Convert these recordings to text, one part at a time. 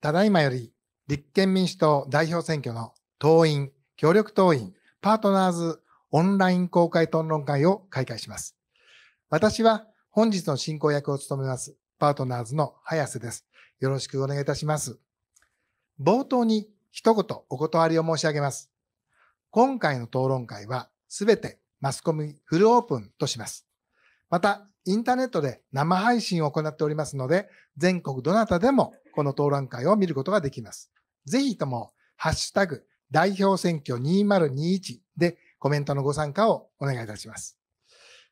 ただいまより立憲民主党代表選挙の党員、協力党員、パートナーズオンライン公開討論会を開会します。私は本日の進行役を務めます、パートナーズの早瀬です。よろしくお願いいたします。冒頭に一言お断りを申し上げます。今回の討論会はすべてマスコミフルオープンとします。また、インターネットで生配信を行っておりますので、全国どなたでもこの討論会を見ることができます。ぜひとも、ハッシュタグ、代表選挙2021でコメントのご参加をお願いいたします。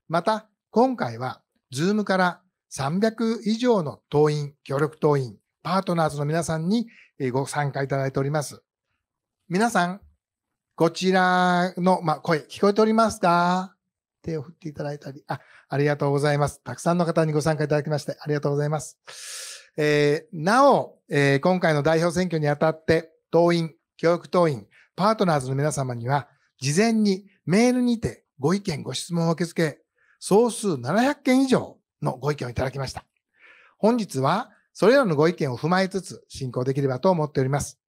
また、今回は、ズームから300以上の党員、協力党員、パートナーズの皆さんにご参加いただいております。皆さん、こちらの、ま声聞こえておりますか手を振っていただいたり、あ、ありがとうございます。たくさんの方にご参加いただきまして、ありがとうございます。えー、なお、えー、今回の代表選挙にあたって、党員、教育党員、パートナーズの皆様には、事前にメールにてご意見、ご質問を受け付け、総数700件以上のご意見をいただきました。本日は、それらのご意見を踏まえつつ進行できればと思っております。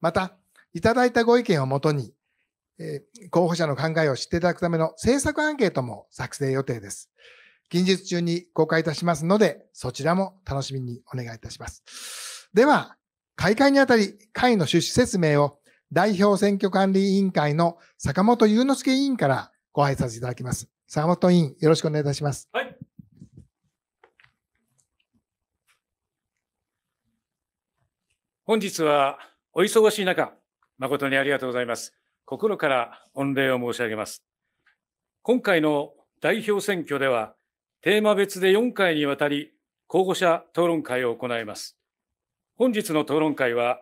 また、いただいたご意見をもとに、えー、候補者の考えを知っていただくための政策アンケートも作成予定です。近日中に公開いたしますので、そちらも楽しみにお願いいたします。では、開会にあたり、会の趣旨説明を代表選挙管理委員会の坂本祐之介委員からご挨拶いただきます。坂本委員、よろしくお願いいたします。はい。本日はお忙しい中、誠にありがとうございます。心から御礼を申し上げます。今回の代表選挙では、テーマ別で4回にわたり、候補者討論会を行います。本日の討論会は、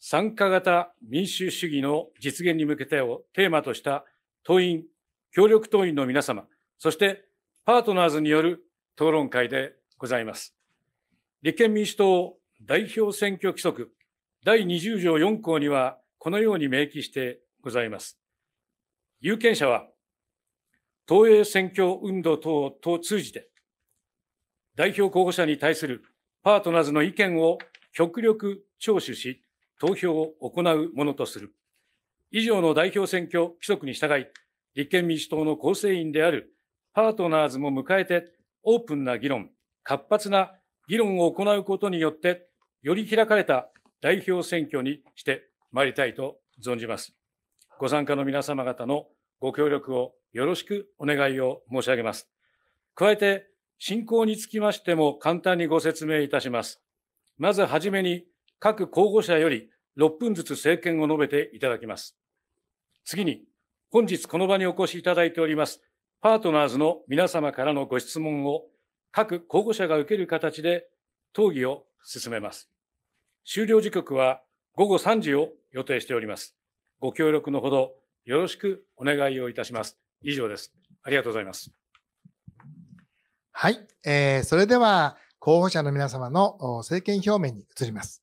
参加型民主主義の実現に向けてをテーマとした党員、協力党員の皆様、そしてパートナーズによる討論会でございます。立憲民主党代表選挙規則第20条4項にはこのように明記してございます。有権者は東映選挙運動等を通じて、代表候補者に対するパートナーズの意見を極力聴取し、投票を行うものとする。以上の代表選挙規則に従い、立憲民主党の構成員であるパートナーズも迎えて、オープンな議論、活発な議論を行うことによって、より開かれた代表選挙にしてまいりたいと存じます。ご参加の皆様方のご協力をよろしくお願いを申し上げます。加えて、進行につきましても簡単にご説明いたします。まずはじめに、各候補者より6分ずつ政見を述べていただきます。次に、本日この場にお越しいただいております、パートナーズの皆様からのご質問を各候補者が受ける形で討議を進めます。終了時刻は午後3時を予定しております。ご協力のほどよろしくお願いをいたします。以上です。ありがとうございます。はい。えー、それでは、候補者の皆様の政権表明に移ります。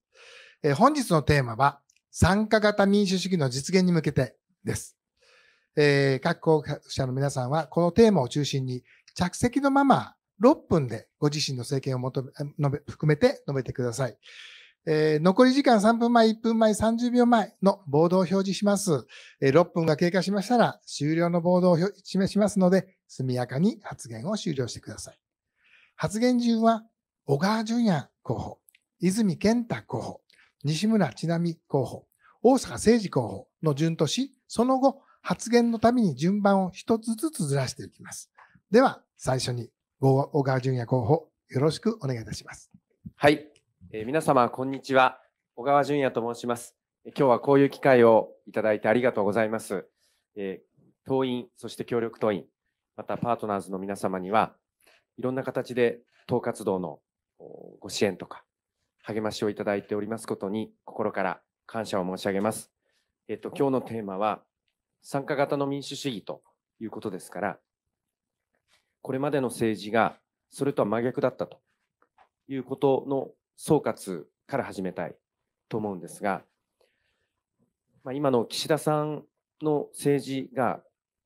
えー、本日のテーマは、参加型民主主義の実現に向けてです。えー、各候補者の皆さんは、このテーマを中心に、着席のまま6分でご自身の政権を求め、含めて述べてください。えー、残り時間3分前、1分前、30秒前のボードを表示します。えー、6分が経過しましたら終了のボードを示しますので、速やかに発言を終了してください。発言順は、小川淳也候補、泉健太候補、西村智奈美候補、大阪誠二候補の順とし、その後、発言のために順番を一つずつずらしていきます。では、最初に、小川淳也候補、よろしくお願いいたします。はい。えー、皆様、こんにちは。小川淳也と申します。今日はこういう機会をいただいてありがとうございます。えー、党員、そして協力党員、またパートナーズの皆様には、いろんな形で党活動のご支援とか、励ましをいただいておりますことに、心から感謝を申し上げます。えっ、ー、と、今日のテーマは、参加型の民主主義ということですから、これまでの政治がそれとは真逆だったということの総括から始めたいと思うんですが、まあ、今の岸田さんの政治が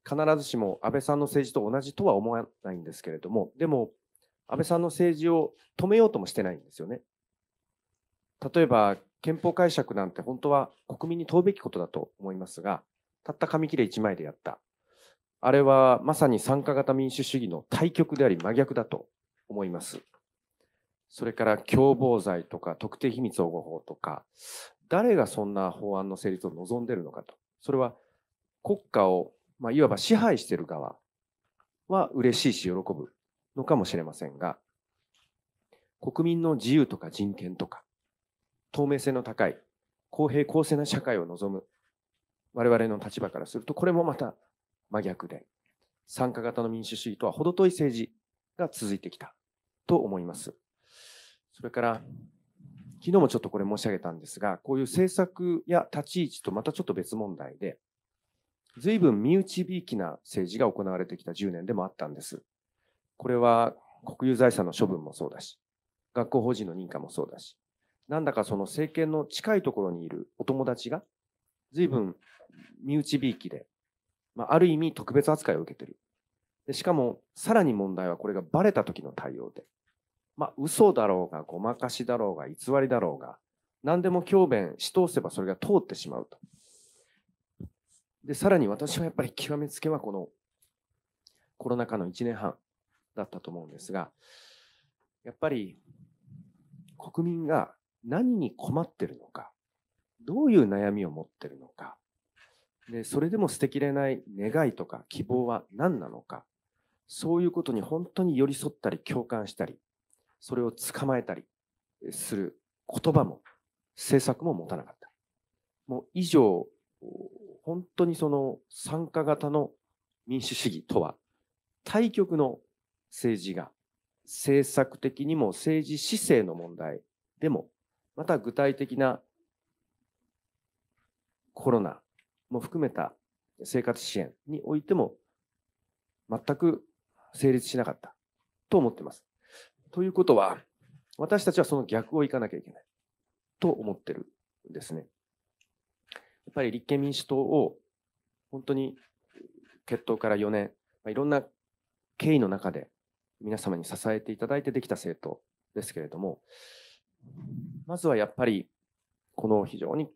必ずしも安倍さんの政治と同じとは思わないんですけれども、でも安倍さんの政治を止めようともしてないんですよね。例えば憲法解釈なんて本当は国民に問うべきことだと思いますが、たった紙切れ1枚でやった。あれはまさに参加型民主主義の対極であり真逆だと思います。それから共謀罪とか特定秘密保護法とか、誰がそんな法案の成立を望んでいるのかと。それは国家を、まあ、いわば支配している側は嬉しいし喜ぶのかもしれませんが、国民の自由とか人権とか、透明性の高い、公平公正な社会を望む我々の立場からすると、これもまた真逆で、参加型の民主主義とは程遠い政治が続いてきたと思います。それから昨日もちょっとこれ申し上げたんですが、こういう政策や立ち位置とまたちょっと別問題で、随分身内びいきな政治が行われてきた10年でもあったんです。これは国有財産の処分もそうだし、学校法人の認可もそうだし、なんだかその政権の近いところにいるお友達が、随分身内びいきで、まあ、ある意味特別扱いを受けてる。でしかも、さらに問題はこれがバレた時の対応で、まあ、嘘だろうが、ごまかしだろうが、偽りだろうが、何でも教弁し通せばそれが通ってしまうと。で、さらに私はやっぱり極めつけはこのコロナ禍の1年半だったと思うんですが、やっぱり国民が何に困ってるのか、どういう悩みを持ってるのか、でそれでも捨てきれない願いとか希望は何なのか、そういうことに本当に寄り添ったり共感したり、それを捕まえたりする言葉も政策も持たなかった。もう以上、本当にその参加型の民主主義とは、対極の政治が政策的にも政治姿勢の問題でも、また具体的なコロナも含めた生活支援においても全く成立しなかったと思っています。ということは、私たちはその逆をいかなきゃいけないと思ってるんですね。やっぱり立憲民主党を本当に決闘から4年、まあ、いろんな経緯の中で皆様に支えていただいてできた政党ですけれども、まずはやっぱりこの非常に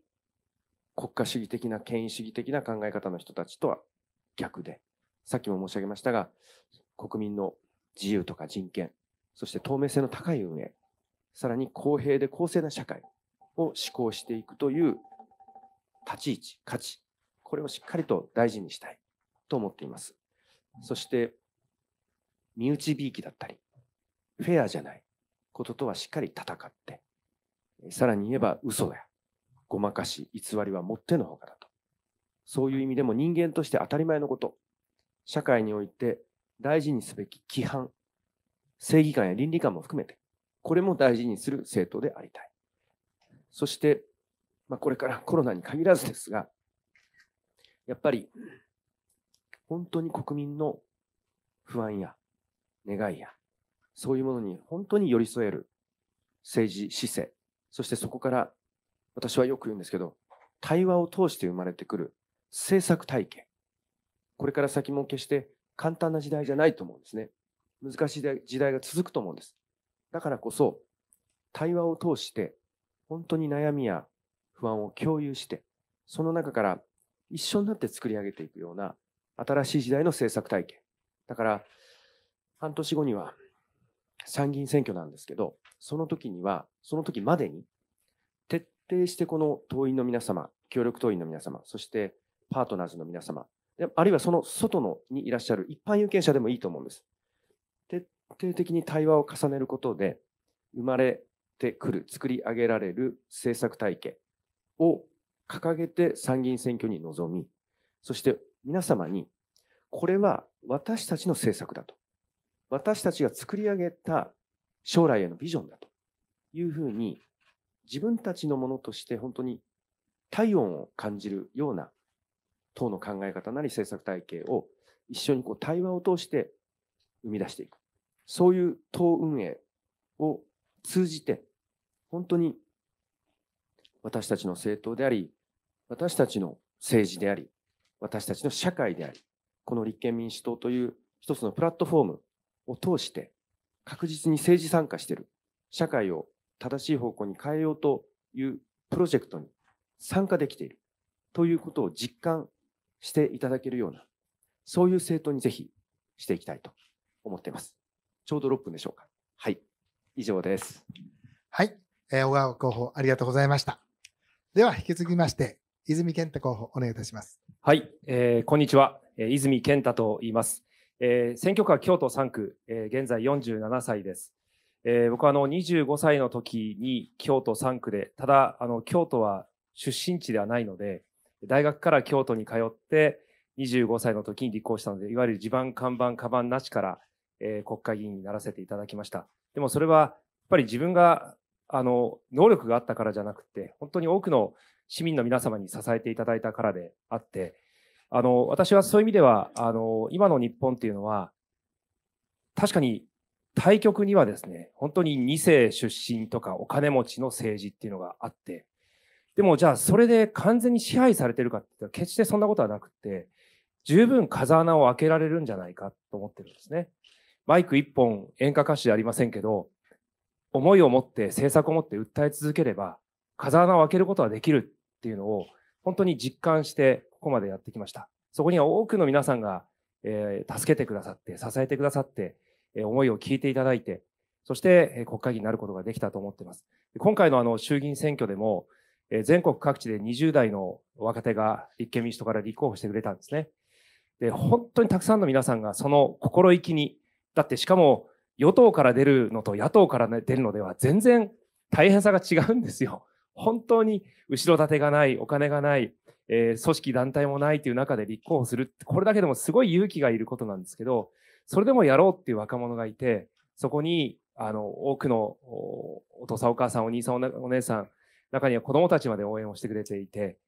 国家主義的な権威主義的な考え方の人たちとは逆で、さっきも申し上げましたが、国民の自由とか人権、そして透明性の高い運営、さらに公平で公正な社会を施行していくという立ち位置、価値、これをしっかりと大事にしたいと思っています。そして、身内びいきだったり、フェアじゃないこととはしっかり戦って、さらに言えば嘘やごまかし、偽りはもってのほかだと。そういう意味でも人間として当たり前のこと、社会において大事にすべき規範、正義感や倫理観も含めて、これも大事にする政党でありたい。そして、まあ、これからコロナに限らずですが、やっぱり、本当に国民の不安や願いや、そういうものに本当に寄り添える政治姿勢、そしてそこから、私はよく言うんですけど、対話を通して生まれてくる政策体系。これから先も決して簡単な時代じゃないと思うんですね。難しい時代が続くと思うんです。だからこそ、対話を通して、本当に悩みや不安を共有して、その中から一緒になって作り上げていくような新しい時代の政策体系。だから、半年後には参議院選挙なんですけど、その時には、その時までに、徹底してこの党員の皆様、協力党員の皆様、そしてパートナーズの皆様、あるいはその外のにいらっしゃる一般有権者でもいいと思うんです。定的に対話を重ねることで生まれてくる作り上げられる政策体系を掲げて参議院選挙に臨みそして皆様にこれは私たちの政策だと私たちが作り上げた将来へのビジョンだというふうに自分たちのものとして本当に体温を感じるような党の考え方なり政策体系を一緒にこう対話を通して生み出していく。そういう党運営を通じて、本当に私たちの政党であり、私たちの政治であり、私たちの社会であり、この立憲民主党という一つのプラットフォームを通して、確実に政治参加している、社会を正しい方向に変えようというプロジェクトに参加できているということを実感していただけるような、そういう政党にぜひしていきたいと思っています。ちょうど6分でしょうか。はい。以上です。はい。えー、小川候補、ありがとうございました。では、引き続きまして、泉健太候補、お願いいたします。はい。えー、こんにちは。えー、泉健太と言います。えー、選挙区は京都3区、えー、現在47歳です。えー、僕はあの25歳の時に京都3区で、ただあの京都は出身地ではないので、大学から京都に通って25歳の時に立候補したので、いわゆる地盤看板カバンなしからえー、国会議員にならせていただきました。でもそれは、やっぱり自分が、あの、能力があったからじゃなくて、本当に多くの市民の皆様に支えていただいたからであって、あの、私はそういう意味では、あの、今の日本っていうのは、確かに対局にはですね、本当に2世出身とかお金持ちの政治っていうのがあって、でもじゃあそれで完全に支配されてるかって決してそんなことはなくて、十分風穴を開けられるんじゃないかと思ってるんですね。マイク1本演歌歌手でありませんけど、思いを持って政策を持って訴え続ければ、風穴を開けることはできるっていうのを、本当に実感して、ここまでやってきました。そこには多くの皆さんが、えー、助けてくださって、支えてくださって、えー、思いを聞いていただいて、そして、えー、国会議員になることができたと思っています。今回のあの衆議院選挙でも、えー、全国各地で20代の若手が立憲民主党から立候補してくれたんですね。で、本当にたくさんの皆さんがその心意気に、だってしかも与党から出るのと野党から出るのでは全然大変さが違うんですよ。本当に後ろ盾がない、お金がない、えー、組織団体もないという中で立候補するって、これだけでもすごい勇気がいることなんですけど、それでもやろうっていう若者がいて、そこに、あの、多くのお父さんお母さんお兄さんお姉さん、中には子供たちまで応援をしてくれていて、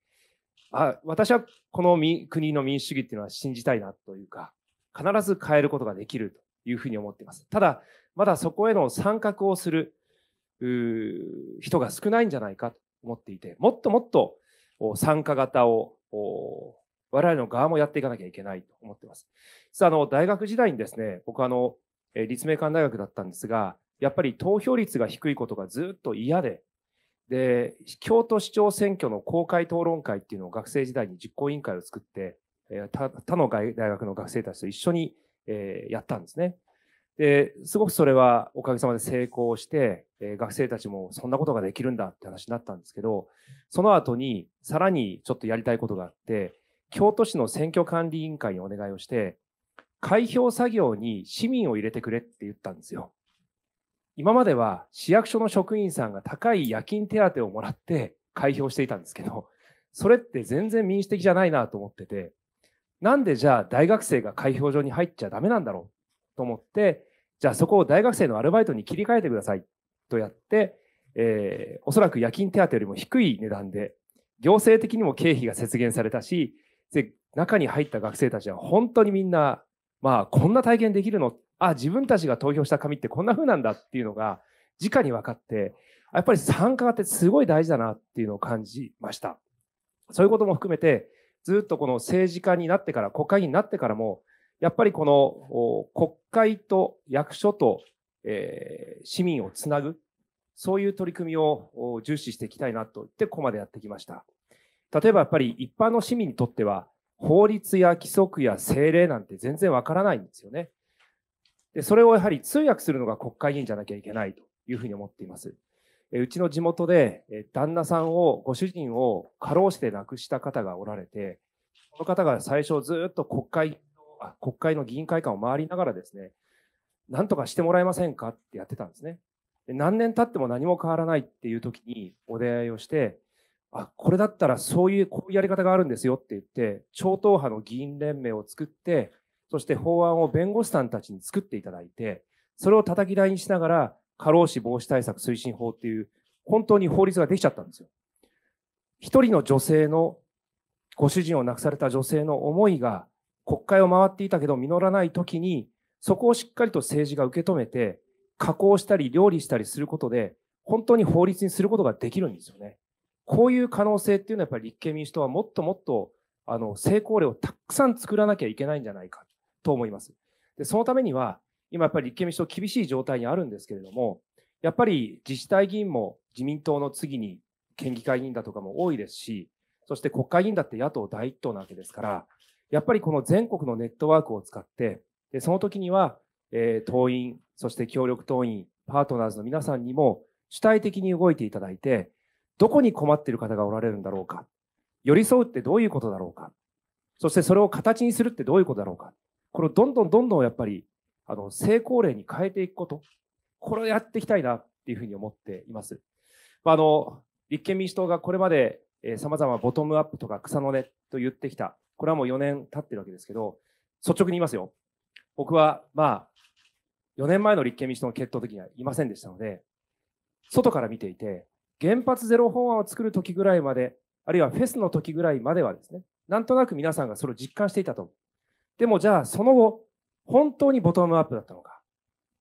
あ私はこの国の民主主義っていうのは信じたいなというか、必ず変えることができると。いうふうに思っています。ただ、まだそこへの参画をする人が少ないんじゃないかと思っていて、もっともっと参加型を我々の側もやっていかなきゃいけないと思っています。実はあの大学時代にですね、僕はあの立命館大学だったんですが、やっぱり投票率が低いことがずっと嫌で、で、京都市長選挙の公開討論会っていうのを学生時代に実行委員会を作って、他の大学の学生たちと一緒にえー、やったんですね。ですごくそれはおかげさまで成功して、えー、学生たちもそんなことができるんだって話になったんですけどその後にさらにちょっとやりたいことがあって京都市の選挙管理委員会にお願いをして開票作業に市民を入れてくれって言ったんですよ。今までは市役所の職員さんが高い夜勤手当をもらって開票していたんですけどそれって全然民主的じゃないなと思っててなんでじゃあ大学生が開票所に入っちゃダメなんだろうと思って、じゃあそこを大学生のアルバイトに切り替えてくださいとやって、えー、おそらく夜勤手当よりも低い値段で、行政的にも経費が節減されたし、で中に入った学生たちは本当にみんな、まあ、こんな体験できるの、あ、自分たちが投票した紙ってこんな風なんだっていうのが、直に分かって、やっぱり参加ってすごい大事だなっていうのを感じました。そういうことも含めて、ずっとこの政治家になってから、国会議員になってからも、やっぱりこの国会と役所と、えー、市民をつなぐ、そういう取り組みを重視していきたいなと言って、ここまでやってきました。例えばやっぱり一般の市民にとっては、法律や規則や政令なんて全然わからないんですよね。で、それをやはり通訳するのが国会議員じゃなきゃいけないというふうに思っています。うちの地元で旦那さんを、ご主人を過労死で亡くした方がおられて、この方が最初ずっと国会国会の議員会館を回りながらですね、なんとかしてもらえませんかってやってたんですね。何年経っても何も変わらないっていう時にお出会いをして、あ、これだったらそういう、こういうやり方があるんですよって言って、超党派の議員連盟を作って、そして法案を弁護士さんたちに作っていただいて、それを叩き台にしながら、過労死防止対策推進法っていう、本当に法律ができちゃったんですよ。一人の女性の、ご主人を亡くされた女性の思いが国会を回っていたけど実らないときに、そこをしっかりと政治が受け止めて、加工したり料理したりすることで、本当に法律にすることができるんですよね。こういう可能性っていうのはやっぱり立憲民主党はもっともっとあの成功例をたくさん作らなきゃいけないんじゃないかと思います。で、そのためには今やっぱり立憲民主党厳しい状態にあるんですけれども、やっぱり自治体議員も自民党の次に県議会議員だとかも多いですし、そして国会議員だって野党第一党なわけですから、やっぱりこの全国のネットワークを使って、でその時には、えー、党員、そして協力党員、パートナーズの皆さんにも主体的に動いていただいて、どこに困っている方がおられるんだろうか、寄り添うってどういうことだろうか、そしてそれを形にするってどういうことだろうか、これをどんどんどんどんやっぱりあの成功例に変えていくこと、これをやっていきたいなっていうふうに思っています。まあ、あの立憲民主党がこれまでさまざまボトムアップとか草の根と言ってきた、これはもう4年経ってるわけですけど、率直に言いますよ。僕は、まあ、4年前の立憲民主党の決闘的にはいませんでしたので、外から見ていて、原発ゼロ法案を作る時ぐらいまで、あるいはフェスの時ぐらいまではですね、なんとなく皆さんがそれを実感していたと。でもじゃあ、その後、本当にボトムアップだったのか、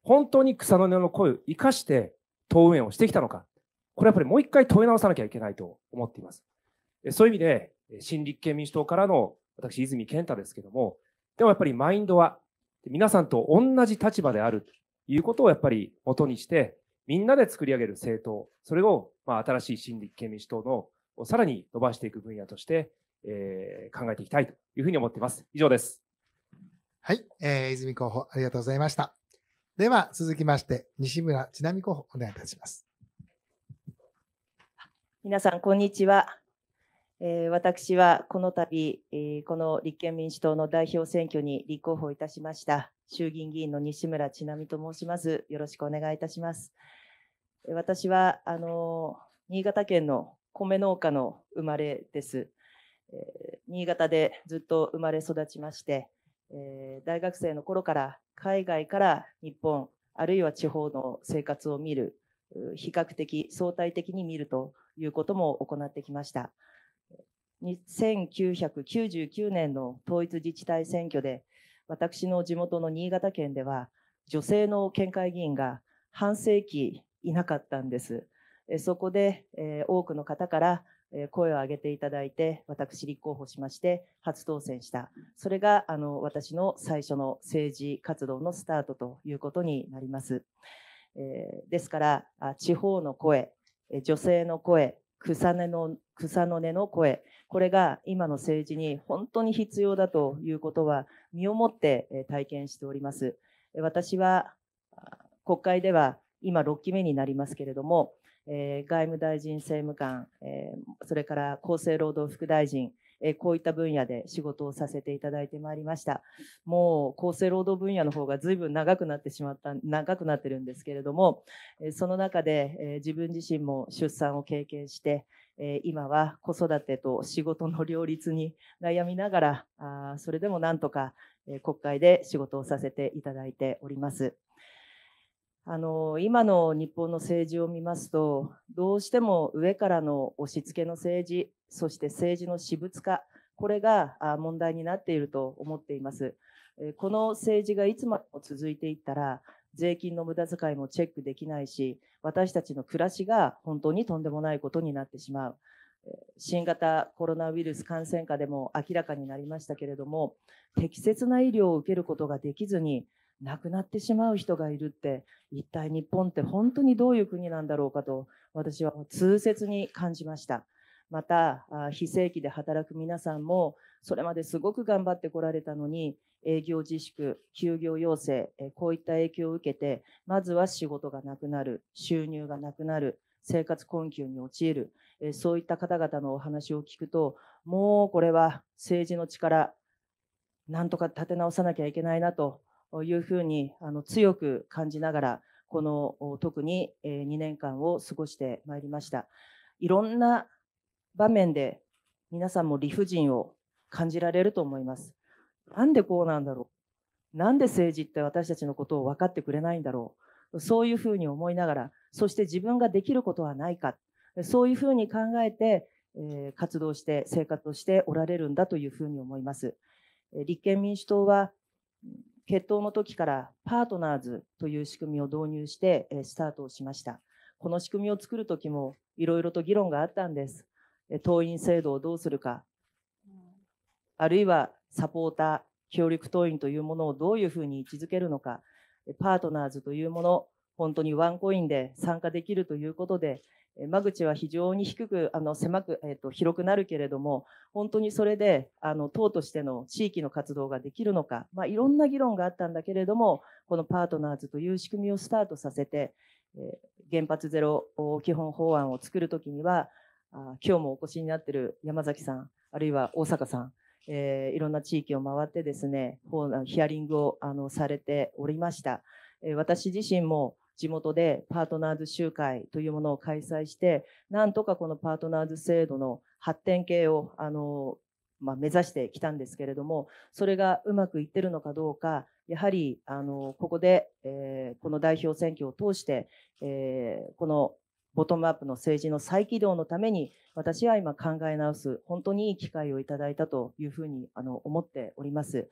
本当に草の根の声を生かして運営をしてきたのか、これやっぱりもう一回問い直さなきゃいけないと思っています。そういう意味で、新立憲民主党からの私、泉健太ですけども、でもやっぱりマインドは、皆さんと同じ立場であるということをやっぱり元にして、みんなで作り上げる政党、それを、まあ、新しい新立憲民主党のさらに伸ばしていく分野として、えー、考えていきたいというふうに思っています。以上です。はい、えー、泉候補、ありがとうございました。では、続きまして、西村ちなみ候補、お願いいたします。皆さん、こんにちは。えー、私はこの度、えー、この立憲民主党の代表選挙に立候補いたしました、衆議院議員の西村ちなみと申します。よろしくお願いいたします。私は、あの、新潟県の米農家の生まれです。えー、新潟でずっと生まれ育ちまして、えー、大学生の頃から海外から日本、あるいは地方の生活を見る、比較的相対的に見るということも行ってきました。1999年の統一自治体選挙で、私の地元の新潟県では、女性の県会議員が半世紀いなかったんです。そこで、えー、多くの方から声を上げていただいて、私立候補しまして、初当選した。それが、あの、私の最初の政治活動のスタートということになります。えー、ですから、地方の声、女性の声、草根の、草の根の声、これが今の政治に本当に必要だということは、身をもって体験しております。私は、国会では今6期目になりますけれども、え外務大臣、政務官、えそれから厚生労働副大臣、えこういった分野で仕事をさせていただいてまいりました。もう厚生労働分野の方がずいぶん長くなってしまった、長くなってるんですけれども、えその中で、え自分自身も出産を経験して、え今は子育てと仕事の両立に悩みながら、あそれでもなんとか、え国会で仕事をさせていただいております。あの今の日本の政治を見ますと、どうしても上からの押し付けの政治、そして政治の私物化、これが問題になっていると思っています。この政治がいつまでも続いていったら、税金の無駄遣いもチェックできないし、私たちの暮らしが本当にとんでもないことになってしまう。新型コロナウイルス感染下でも明らかになりましたけれども、適切な医療を受けることができずに、亡くなってしまう人がいるって一体日本って本当にどういう国なんだろうかと私は痛切に感じましたまた非正規で働く皆さんもそれまですごく頑張ってこられたのに営業自粛休業要請こういった影響を受けてまずは仕事がなくなる収入がなくなる生活困窮に陥るそういった方々のお話を聞くともうこれは政治の力なんとか立て直さなきゃいけないなというふうにあの強く感じながら、この特に2年間を過ごしてまいりました。いろんな場面で皆さんも理不尽を感じられると思います。なんでこうなんだろうなんで政治って私たちのことを分かってくれないんだろうそういうふうに思いながら、そして自分ができることはないか、そういうふうに考えて、活動して生活をしておられるんだというふうに思います。立憲民主党は決闘の時からパートナーズという仕組みを導入してスタートをしました。この仕組みを作る時もいろいろと議論があったんです。党員制度をどうするか、あるいはサポーター、協力党員というものをどういうふうに位置づけるのか、パートナーズというもの、本当にワンコインで参加できるということで、間口は非常に低く、あの狭く、えー、と広くなるけれども、本当にそれであの党としての地域の活動ができるのか、まあ、いろんな議論があったんだけれども、このパートナーズという仕組みをスタートさせて、えー、原発ゼロ基本法案を作るときにはあ、今日もお越しになっている山崎さん、あるいは大阪さん、えー、いろんな地域を回ってですね、ヒアリングをあのされておりました。えー、私自身も地元でパートナーズ集会というものを開催して、なんとかこのパートナーズ制度の発展系を、あの、まあ、目指してきたんですけれども、それがうまくいってるのかどうか、やはり、あの、ここで、えー、この代表選挙を通して、えー、このボトムアップの政治の再起動のために、私は今考え直す、本当にいい機会をいただいたというふうにあの思っております。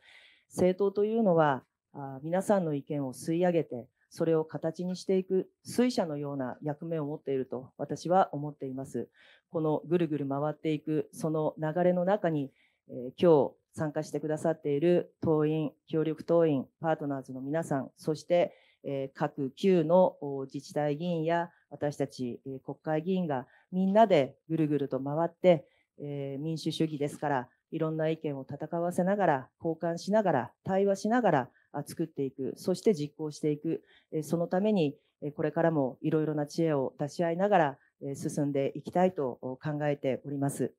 政党というのは、あ皆さんの意見を吸い上げて、それを形にしていく水車のような役目を持っていると私は思っています。このぐるぐる回っていくその流れの中に、えー、今日参加してくださっている党員、協力党員、パートナーズの皆さん、そして、えー、各級の自治体議員や私たち、えー、国会議員がみんなでぐるぐると回って、え民主主義ですからいろんな意見を戦わせながら交換しながら対話しながら作っていく、そして実行していく、そのためにこれからもいろいろな知恵を出し合いながら進んでいきたいと考えております。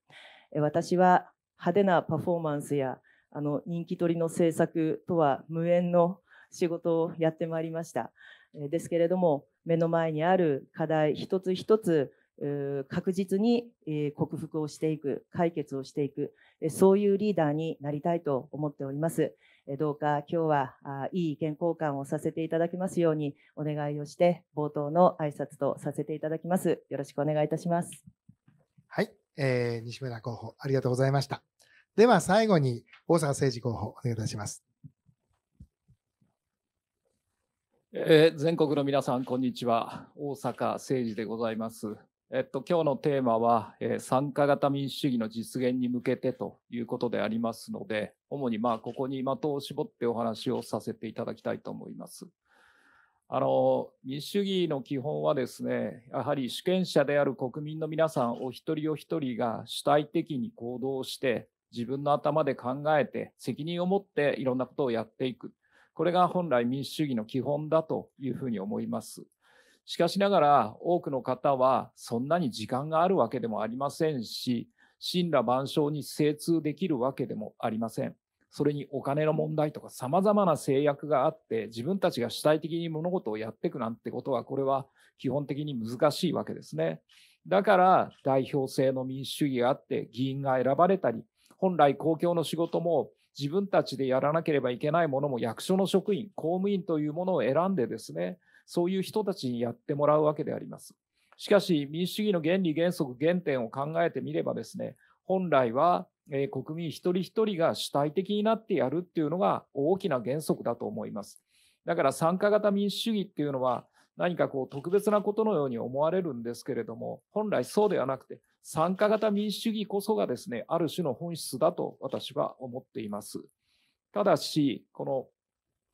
私は派手なパフォーマンスやあの人気取りの政策とは無縁の仕事をやってまいりました。ですけれども、目の前にある課題一つ一つ確実に克服をしていく、解決をしていく、そういうリーダーになりたいと思っております。どうか今日はいい意見交換をさせていただきますようにお願いをして冒頭の挨拶とさせていただきます。よろしくお願いいたします。はい、えー、西村候補ありがとうございました。では最後に大沢誠二候補お願いいたします。えー、全国の皆さん、こんにちは。大阪誠二でございます。えっと、今日のテーマは、えー、参加型民主主義の実現に向けてということでありますので、主にまあここに的を絞ってお話をさせていただきたいと思います。あの民主主義の基本はですね、やはり主権者である国民の皆さんお一人お一人が主体的に行動して、自分の頭で考えて、責任を持っていろんなことをやっていく。これが本来民主主義の基本だというふうに思います。しかしながら多くの方はそんなに時間があるわけでもありませんし、神羅万象に精通できるわけでもありません。それにお金の問題とか様々な制約があって、自分たちが主体的に物事をやっていくなんてことは、これは基本的に難しいわけですね。だから代表制の民主主義があって議員が選ばれたり、本来公共の仕事も自分たちでやらなければいけないものも役所の職員、公務員というものを選んでですね、そういう人たちにやってもらうわけであります。しかし、民主主義の原理、原則、原点を考えてみればですね、本来は、えー、国民一人一人が主体的になってやるっていうのが大きな原則だと思います。だから参加型民主主義っていうのは何かこう特別なことのように思われるんですけれども、本来そうではなくて、参加型民主主義こそがですね、ある種の本質だと私は思っています。ただし、この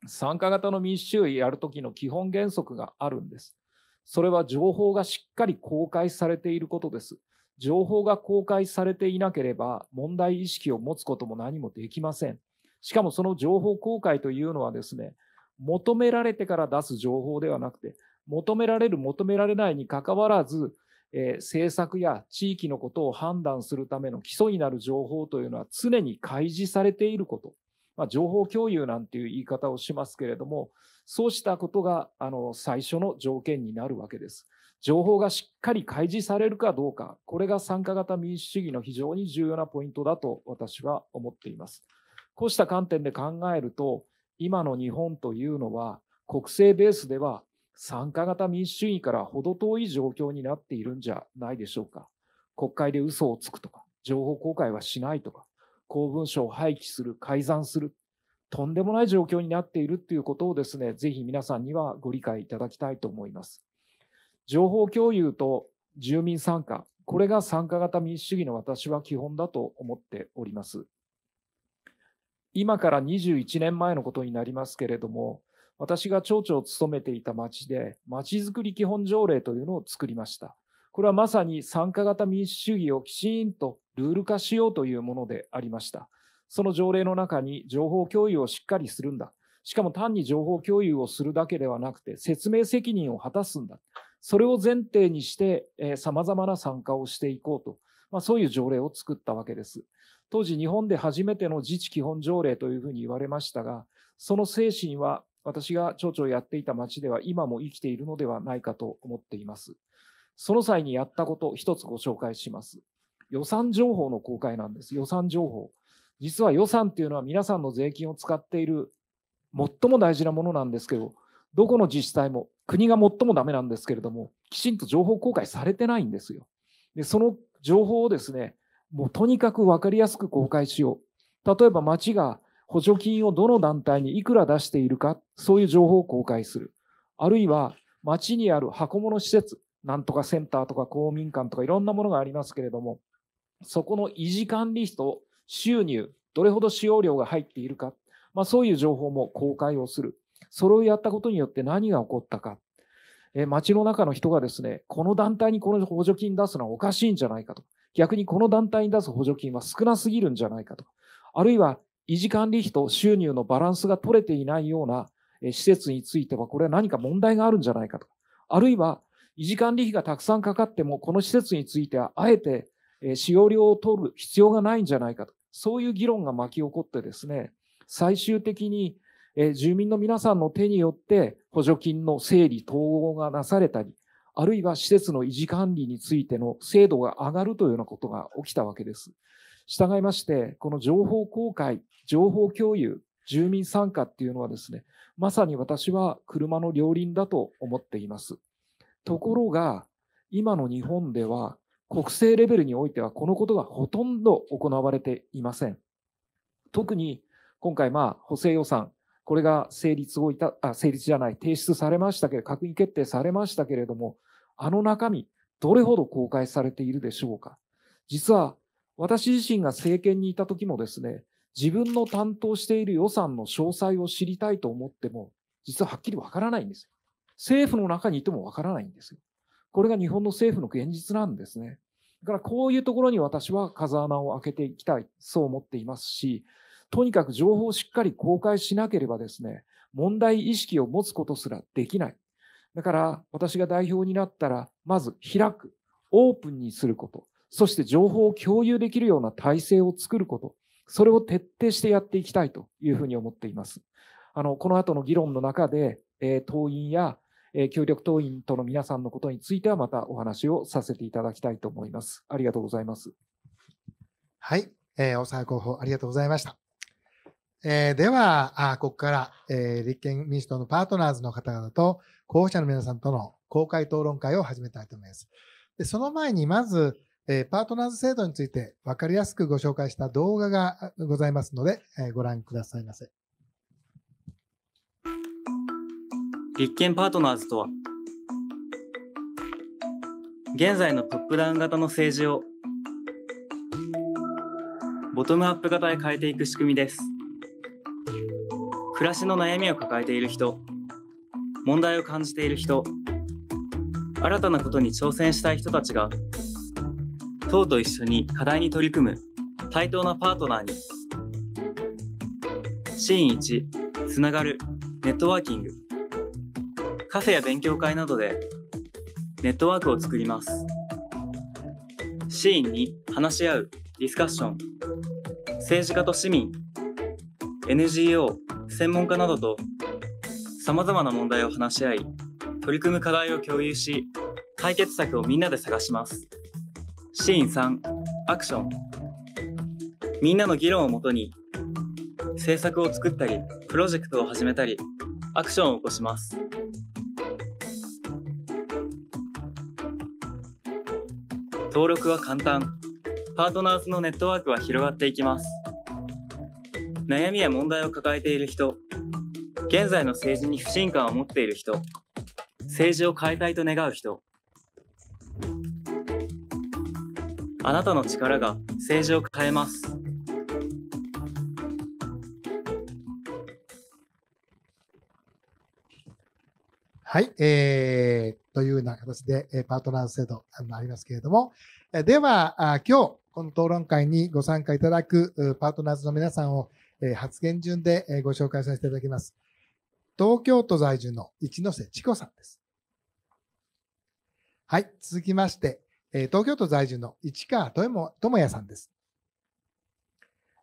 参加型の民主主義やるときの基本原則があるんです。それは情報がしっかり公開されていることです。情報が公開されていなければ問題意識を持つことも何もできません。しかもその情報公開というのはですね、求められてから出す情報ではなくて、求められる、求められないにかかわらず、えー、政策や地域のことを判断するための基礎になる情報というのは常に開示されていること。まあ、情報共有なんていう言い方をしますけれども、そうしたことが、あの、最初の条件になるわけです。情報がしっかり開示されるかどうか、これが参加型民主主義の非常に重要なポイントだと私は思っています。こうした観点で考えると、今の日本というのは、国政ベースでは参加型民主主義から程遠い状況になっているんじゃないでしょうか。国会で嘘をつくとか、情報公開はしないとか、公文書を廃棄する、改ざんする、とんでもない状況になっているということをですね、ぜひ皆さんにはご理解いただきたいと思います。情報共有と住民参加、これが参加型民主主義の私は基本だと思っております。今から21年前のことになりますけれども、私が町長を務めていた町で、町づくり基本条例というのを作りました。これはまさに参加型民主主義をきちんとルール化しようというものでありました。その条例の中に情報共有をしっかりするんだ。しかも単に情報共有をするだけではなくて、説明責任を果たすんだ。それを前提にして、えー、様々な参加をしていこうと。まあ、そういう条例を作ったわけです。当時、日本で初めての自治基本条例というふうに言われましたが、その精神は私が町長をやっていた町では今も生きているのではないかと思っています。その際にやったこと、一つご紹介します。予算情報の公開なんです。予算情報。実は予算っていうのは皆さんの税金を使っている最も大事なものなんですけど、どこの自治体も国が最もダメなんですけれども、きちんと情報公開されてないんですよ。で、その情報をですね、もうとにかく分かりやすく公開しよう。例えば町が補助金をどの団体にいくら出しているか、そういう情報を公開する。あるいは町にある箱物施設、なんとかセンターとか公民館とかいろんなものがありますけれども、そこの維持管理費と収入、どれほど使用量が入っているか、まあ、そういう情報も公開をする。それをやったことによって何が起こったか。え街の中の人がですね、この団体にこの補助金出すのはおかしいんじゃないかと。逆にこの団体に出す補助金は少なすぎるんじゃないかと。あるいは維持管理費と収入のバランスが取れていないような施設については、これは何か問題があるんじゃないかと。あるいは維持管理費がたくさんかかっても、この施設についてはあえて使用料を取る必要がないんじゃないかと、そういう議論が巻き起こってですね、最終的に住民の皆さんの手によって補助金の整理統合がなされたり、あるいは施設の維持管理についての制度が上がるというようなことが起きたわけです。従いまして、この情報公開、情報共有、住民参加っていうのはですね、まさに私は車の両輪だと思っています。ところが、今の日本では国政レベルにおいてはこのことがほとんど行われていません。特に今回、まあ、補正予算、これが成立をいたあ、成立じゃない、提出されましたけれど、閣議決定されましたけれども、あの中身、どれほど公開されているでしょうか。実は、私自身が政権にいた時もですね、自分の担当している予算の詳細を知りたいと思っても、実ははっきりわからないんですよ。政府の中にいてもわからないんですよ。これが日本の政府の現実なんですね。からこういうところに私は風穴を開けていきたい、そう思っていますし、とにかく情報をしっかり公開しなければですね、問題意識を持つことすらできない。だから私が代表になったら、まず開く、オープンにすること、そして情報を共有できるような体制を作ること、それを徹底してやっていきたいというふうに思っています。あの、この後の議論の中で、え党員やえー、協力党員との皆さんのことについてはまたお話をさせていただきたいと思います。ありがとうございます。はい、えー、大沢候補ありがとうございました。えー、では、あここから、えー、立憲民主党のパートナーズの方々と候補者の皆さんとの公開討論会を始めたいと思います。でその前にまず、えー、パートナーズ制度について分かりやすくご紹介した動画がございますので、えー、ご覧くださいませ。立憲パートナーズとは現在のトップダウン型の政治をボトムアップ型へ変えていく仕組みです暮らしの悩みを抱えている人問題を感じている人新たなことに挑戦したい人たちが党と一緒に課題に取り組む対等なパートナーにシーン1つながるネットワーキングカフェや勉強会などでネットワークを作ります。シーンに話し合う、ディスカッション、政治家と市民、NGO、専門家などとさまざまな問題を話し合い、取り組む課題を共有し、解決策をみんなで探します。シーン3、アクション。みんなの議論をもとに、政策を作ったり、プロジェクトを始めたり、アクションを起こします。登録は簡単。パートナーズのネットワークは広がっていきます。悩みや問題を抱えている人、現在の政治に不信感を持っている人、政治を変えたいと願う人、あなたの力が政治を変えます。はい、えー、というような形で、えパートナー制度ありますけれども、では、今日、この討論会にご参加いただくパートナーズの皆さんを、え発言順でご紹介させていただきます。東京都在住の一ノ瀬千子さんです。はい、続きまして、え東京都在住の市川智也さんです。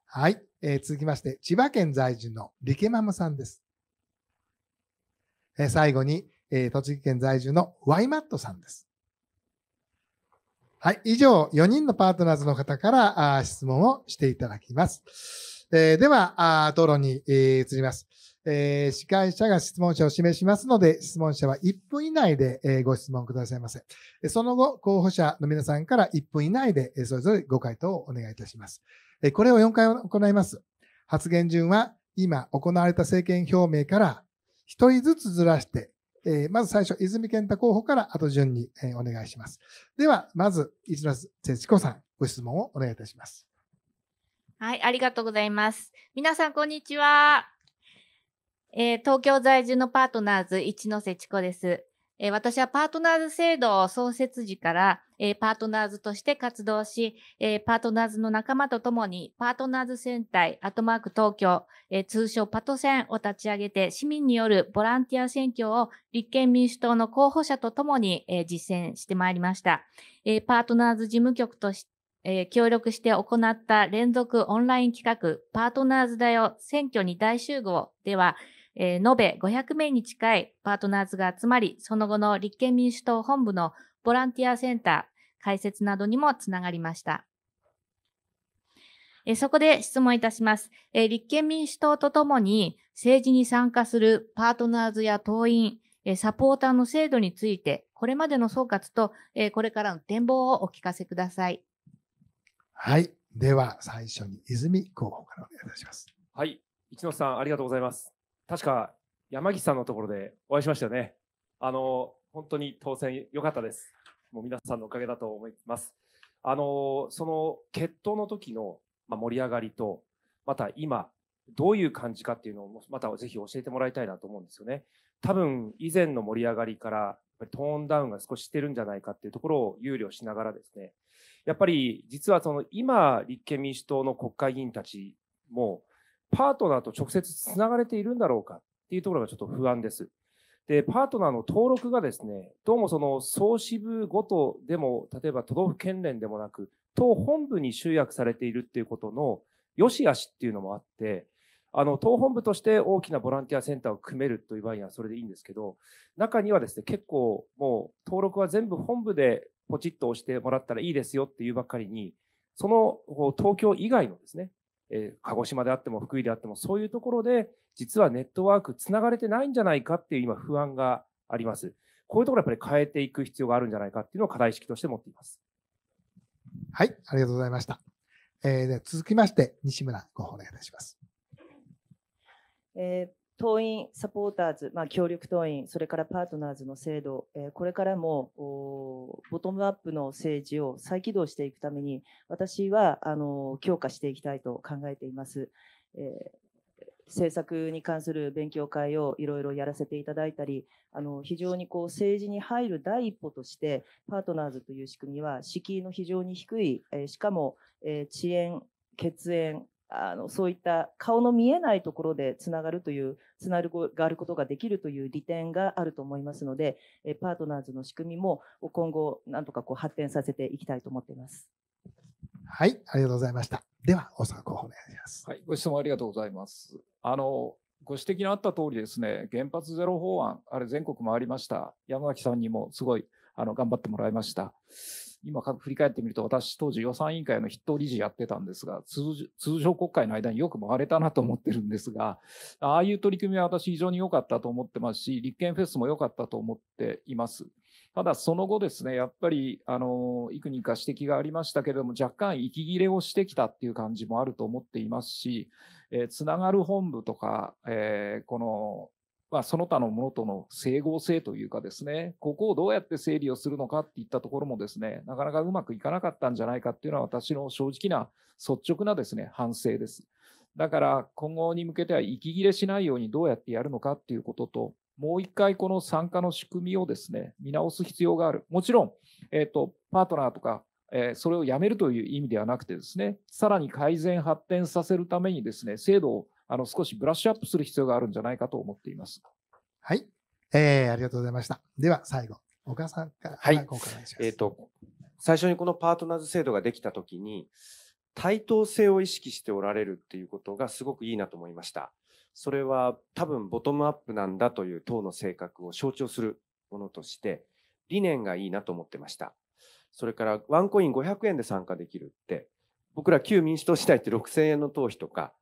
はい、え続きまして、千葉県在住のリケマムさんです。え最後に、えー、栃木県在住のワイマットさんです。はい。以上、4人のパートナーズの方からあ質問をしていただきます。えー、では、あ討論に、えー、移ります。えー、司会者が質問者を示しますので、質問者は1分以内で、えー、ご質問くださいませ。その後、候補者の皆さんから1分以内で、えー、それぞれご回答をお願いいたします。えー、これを4回行います。発言順は、今行われた政権表明から1人ずつずらしてえまず最初、泉健太候補から後順に、えお願いします。では、まず、一之瀬千子さん、ご質問をお願いいたします。はい、ありがとうございます。皆さん、こんにちは。えー、東京在住のパートナーズ、一之瀬千子です。えー、私はパートナーズ制度創設時から、えー、パートナーズとして活動し、えー、パートナーズの仲間とともに、パートナーズ戦隊アトマーク東京、えー、通称パト戦を立ち上げて、市民によるボランティア選挙を立憲民主党の候補者とともに、えー、実践してまいりました。えー、パートナーズ事務局として、えー、協力して行った連続オンライン企画、パートナーズだよ選挙に大集合では、えー、延べ500名に近いパートナーズが集まり、その後の立憲民主党本部のボランティアセンター解説などにもつながりました。えそこで質問いたします。え。立憲民主党とともに政治に参加するパートナーズや党員、えサポーターの制度について、これまでの総括と、えこれからの展望をお聞かせください。はい。では、最初に泉候補からお願いいたします。はい。一野さん、ありがとうございます。確か、山岸さんのところでお会いしましたよね。あの、本当に当選良かったです。もう皆さんのおかげだと思います。あの、その決闘の時の盛り上がりと、また今、どういう感じかっていうのを、またぜひ教えてもらいたいなと思うんですよね。多分、以前の盛り上がりから、トーンダウンが少ししてるんじゃないかっていうところを憂慮しながらですね、やっぱり実はその今、立憲民主党の国会議員たちも、パートナーと直接つながれているんだろうかっていうところがちょっと不安です。で、パートナーの登録がですね、どうもその総支部ごとでも、例えば都道府県連でもなく、党本部に集約されているっていうことの良し悪しっていうのもあって、あの、党本部として大きなボランティアセンターを組めるという場合にはそれでいいんですけど、中にはですね、結構もう登録は全部本部でポチッと押してもらったらいいですよっていうばっかりに、その東京以外のですね、えー、鹿児島であっても福井であってもそういうところで実はネットワークつながれてないんじゃないかっていう今不安があります。こういうところやっぱり変えていく必要があるんじゃないかっていうのを課題意識として持っています。はい、ありがとうございました。えー、では続きまして、西村ごお願いいたします。えー党員サポーターズ、まあ、協力党員、それからパートナーズの制度、えこれからもボトムアップの政治を再起動していくために、私はあの強化していきたいと考えています。え政策に関する勉強会をいろいろやらせていただいたり、あの、非常にこう、政治に入る第一歩として、パートナーズという仕組みは、敷居の非常に低い、えー、しかも、えー、遅延、血縁、あの、そういった顔の見えないところでつながるという、つながることができるという利点があると思いますので、えパートナーズの仕組みも今後、なんとかこう発展させていきたいと思っています。はい、ありがとうございました。では、大阪候補お願いします。はい、ご質問ありがとうございます。あの、ご指摘のあった通りですね、原発ゼロ法案、あれ全国回りました。山崎さんにもすごい、あの、頑張ってもらいました。今振り返ってみると、私当時予算委員会の筆頭理事やってたんですが、通常国会の間によく回れたなと思ってるんですが、ああいう取り組みは私非常に良かったと思ってますし、立憲フェスも良かったと思っています。ただその後ですね、やっぱり、あの、いくにか指摘がありましたけれども、若干息切れをしてきたっていう感じもあると思っていますし、えー、つながる本部とか、えー、この、まあ、その他のものとの整合性というかですね、ここをどうやって整理をするのかっていったところもですね、なかなかうまくいかなかったんじゃないかっていうのは私の正直な率直なですね、反省です。だから今後に向けては息切れしないようにどうやってやるのかっていうことと、もう一回この参加の仕組みをですね、見直す必要がある。もちろん、えっ、ー、と、パートナーとかえそれをやめるという意味ではなくてですね、さらに改善発展させるためにですね、制度をあの少しブラッシュアップする必要があるんじゃないかと思っています。はい。えー、ありがとうございました。では最後、岡さんから、はい、お伺いします。えっ、ー、と、最初にこのパートナーズ制度ができたときに、対等性を意識しておられるっていうことがすごくいいなと思いました。それは多分ボトムアップなんだという党の性格を象徴するものとして、理念がいいなと思ってました。それからワンコイン500円で参加できるって、僕ら旧民主党時代って6000円の党費とか、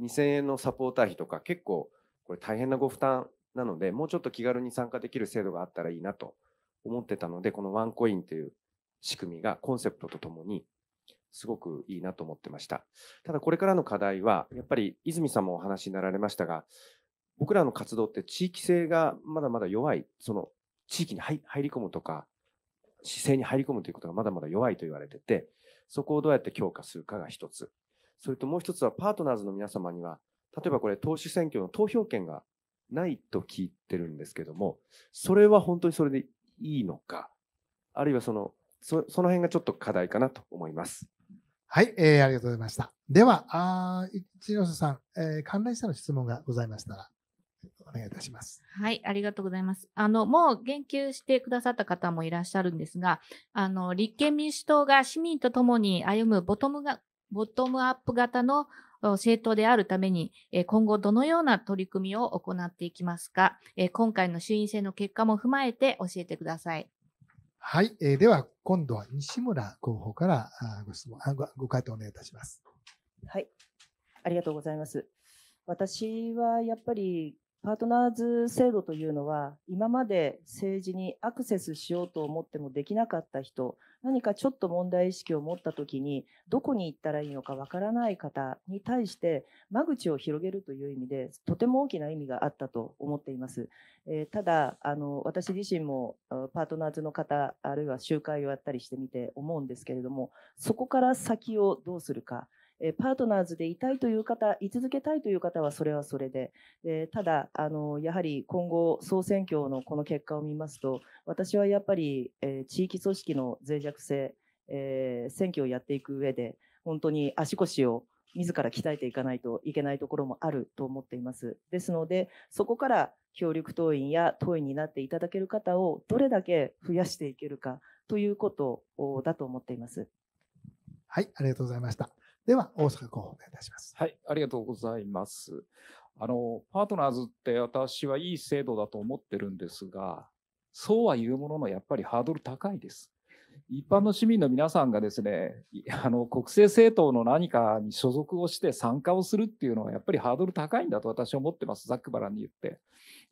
2000円のサポーター費とか、結構これ大変なご負担なので、もうちょっと気軽に参加できる制度があったらいいなと思ってたので、このワンコインという仕組みがコンセプトとともにすごくいいなと思ってました。ただこれからの課題は、やっぱり泉さんもお話になられましたが、僕らの活動って地域性がまだまだ弱い、その地域に入り込むとか、姿勢に入り込むということがまだまだ弱いと言われてて、そこをどうやって強化するかが一つ。それともう一つはパートナーズの皆様には、例えばこれ党首選挙の投票権がないと聞いてるんですけども、それは本当にそれでいいのか、あるいはその、そその辺がちょっと課題かなと思います。はい、えー、ありがとうございました。では、あ一ノ瀬さん、えー、関連者の質問がございましたら。願いいたします。はい、ありがとうございます。あの、もう言及してくださった方もいらっしゃるんですが、あの、立憲民主党が市民とともに歩むボトムが、ボトムアップ型の政党であるために、今後どのような取り組みを行っていきますか、今回の衆院選の結果も踏まえて教えてください。はい、えー、では今度は西村候補からご質問ご、ご回答お願いいたします。はい、ありがとうございます。私はやっぱりパートナーズ制度というのは、今まで政治にアクセスしようと思ってもできなかった人、何かちょっと問題意識を持った時に、どこに行ったらいいのかわからない方に対して、間口を広げるという意味で、とても大きな意味があったと思っています。えー、ただあの、私自身もパートナーズの方、あるいは集会をやったりしてみて思うんですけれども、そこから先をどうするか。えパートナーズでいたいという方、居続けたいという方はそれはそれで、えただあの、やはり今後、総選挙のこの結果を見ますと、私はやっぱり、え地域組織の脆弱性、え選挙をやっていく上で、本当に足腰を自ら鍛えていかないといけないところもあると思っています。ですので、そこから協力党員や党員になっていただける方をどれだけ増やしていけるかということだと思っています。はい、ありがとうございました。では、大阪候補お願いいたします。はい、ありがとうございます。あの、パートナーズって私はいい制度だと思ってるんですが、そうは言うものの、やっぱりハードル高いです。一般の市民の皆さんがですね、あの、国政政党の何かに所属をして参加をするっていうのはやっぱりハードル高いんだと私は思ってます。ックバランに言って。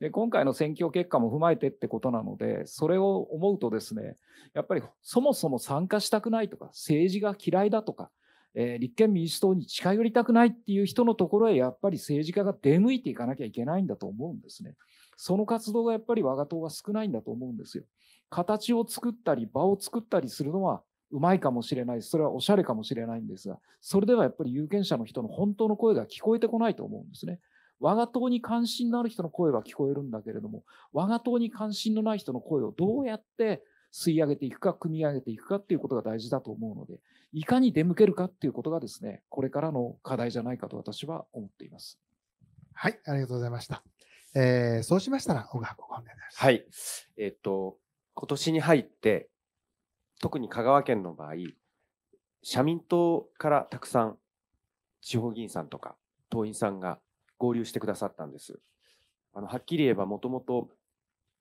で、今回の選挙結果も踏まえてってことなので、それを思うとですね、やっぱりそもそも参加したくないとか、政治が嫌いだとか、えー、立憲民主党に近寄りたくないっていう人のところへやっぱり政治家が出向いていかなきゃいけないんだと思うんですね。その活動がやっぱり我が党は少ないんだと思うんですよ。形を作ったり、場を作ったりするのはうまいかもしれない。それはおしゃれかもしれないんですが、それではやっぱり有権者の人の本当の声が聞こえてこないと思うんですね。我が党に関心のある人の声は聞こえるんだけれども、我が党に関心のない人の声をどうやって吸い上げていくか、組み上げていくかっていうことが大事だと思うので、いかに出向けるかっていうことがですね、これからの課題じゃないかと私は思っています。はい、ありがとうございました。えー、そうしましたら、小川ごはい。えっと、今年に入って、特に香川県の場合、社民党からたくさん地方議員さんとか党員さんが合流してくださったんです。あのはっきり言えば、もともと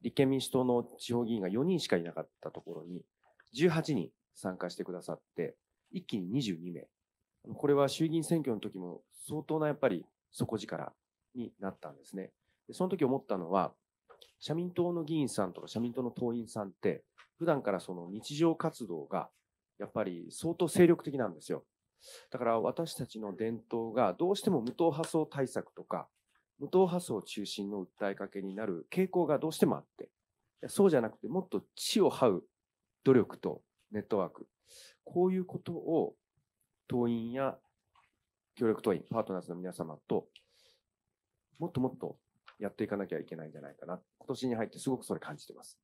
立憲民主党の地方議員が4人しかいなかったところに、18人参加してくださって、一気に22名。これは衆議院選挙の時も相当なやっぱり底力になったんですね。でその時思ったのは、社民党の議員さんとか社民党の党員さんって、普段からその日常活動がやっぱり相当精力的なんですよ。だから私たちの伝統がどうしても無党派層対策とか無党派層中心の訴えかけになる傾向がどうしてもあって、そうじゃなくてもっと地を這う努力とネットワーク、こういうことを党員や協力党員、パートナーズの皆様ともっともっとやっていかなきゃいけないんじゃないかな。今年に入ってすごくそれ感じてます。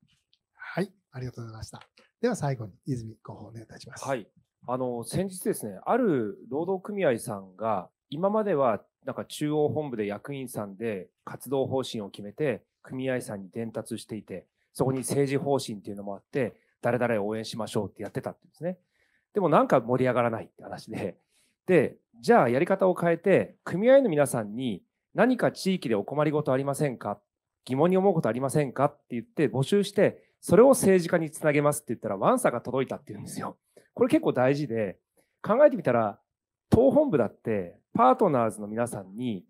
はい、ありがとうございました。では最後に泉候補お願いいたします。はい。あの、先日ですね、ある労働組合さんが、今まではなんか中央本部で役員さんで活動方針を決めて、組合さんに伝達していて、そこに政治方針っていうのもあって、誰々を応援しましょうってやってたってですね。でもなんか盛り上がらないって話で、で、じゃあやり方を変えて、組合の皆さんに何か地域でお困りごとありませんか疑問に思うことありませんかって言って募集して、それを政治家につなげますって言ったら、ワンサが届いたって言うんですよ。これ結構大事で、考えてみたら、党本部だってパートナーズの皆さんに、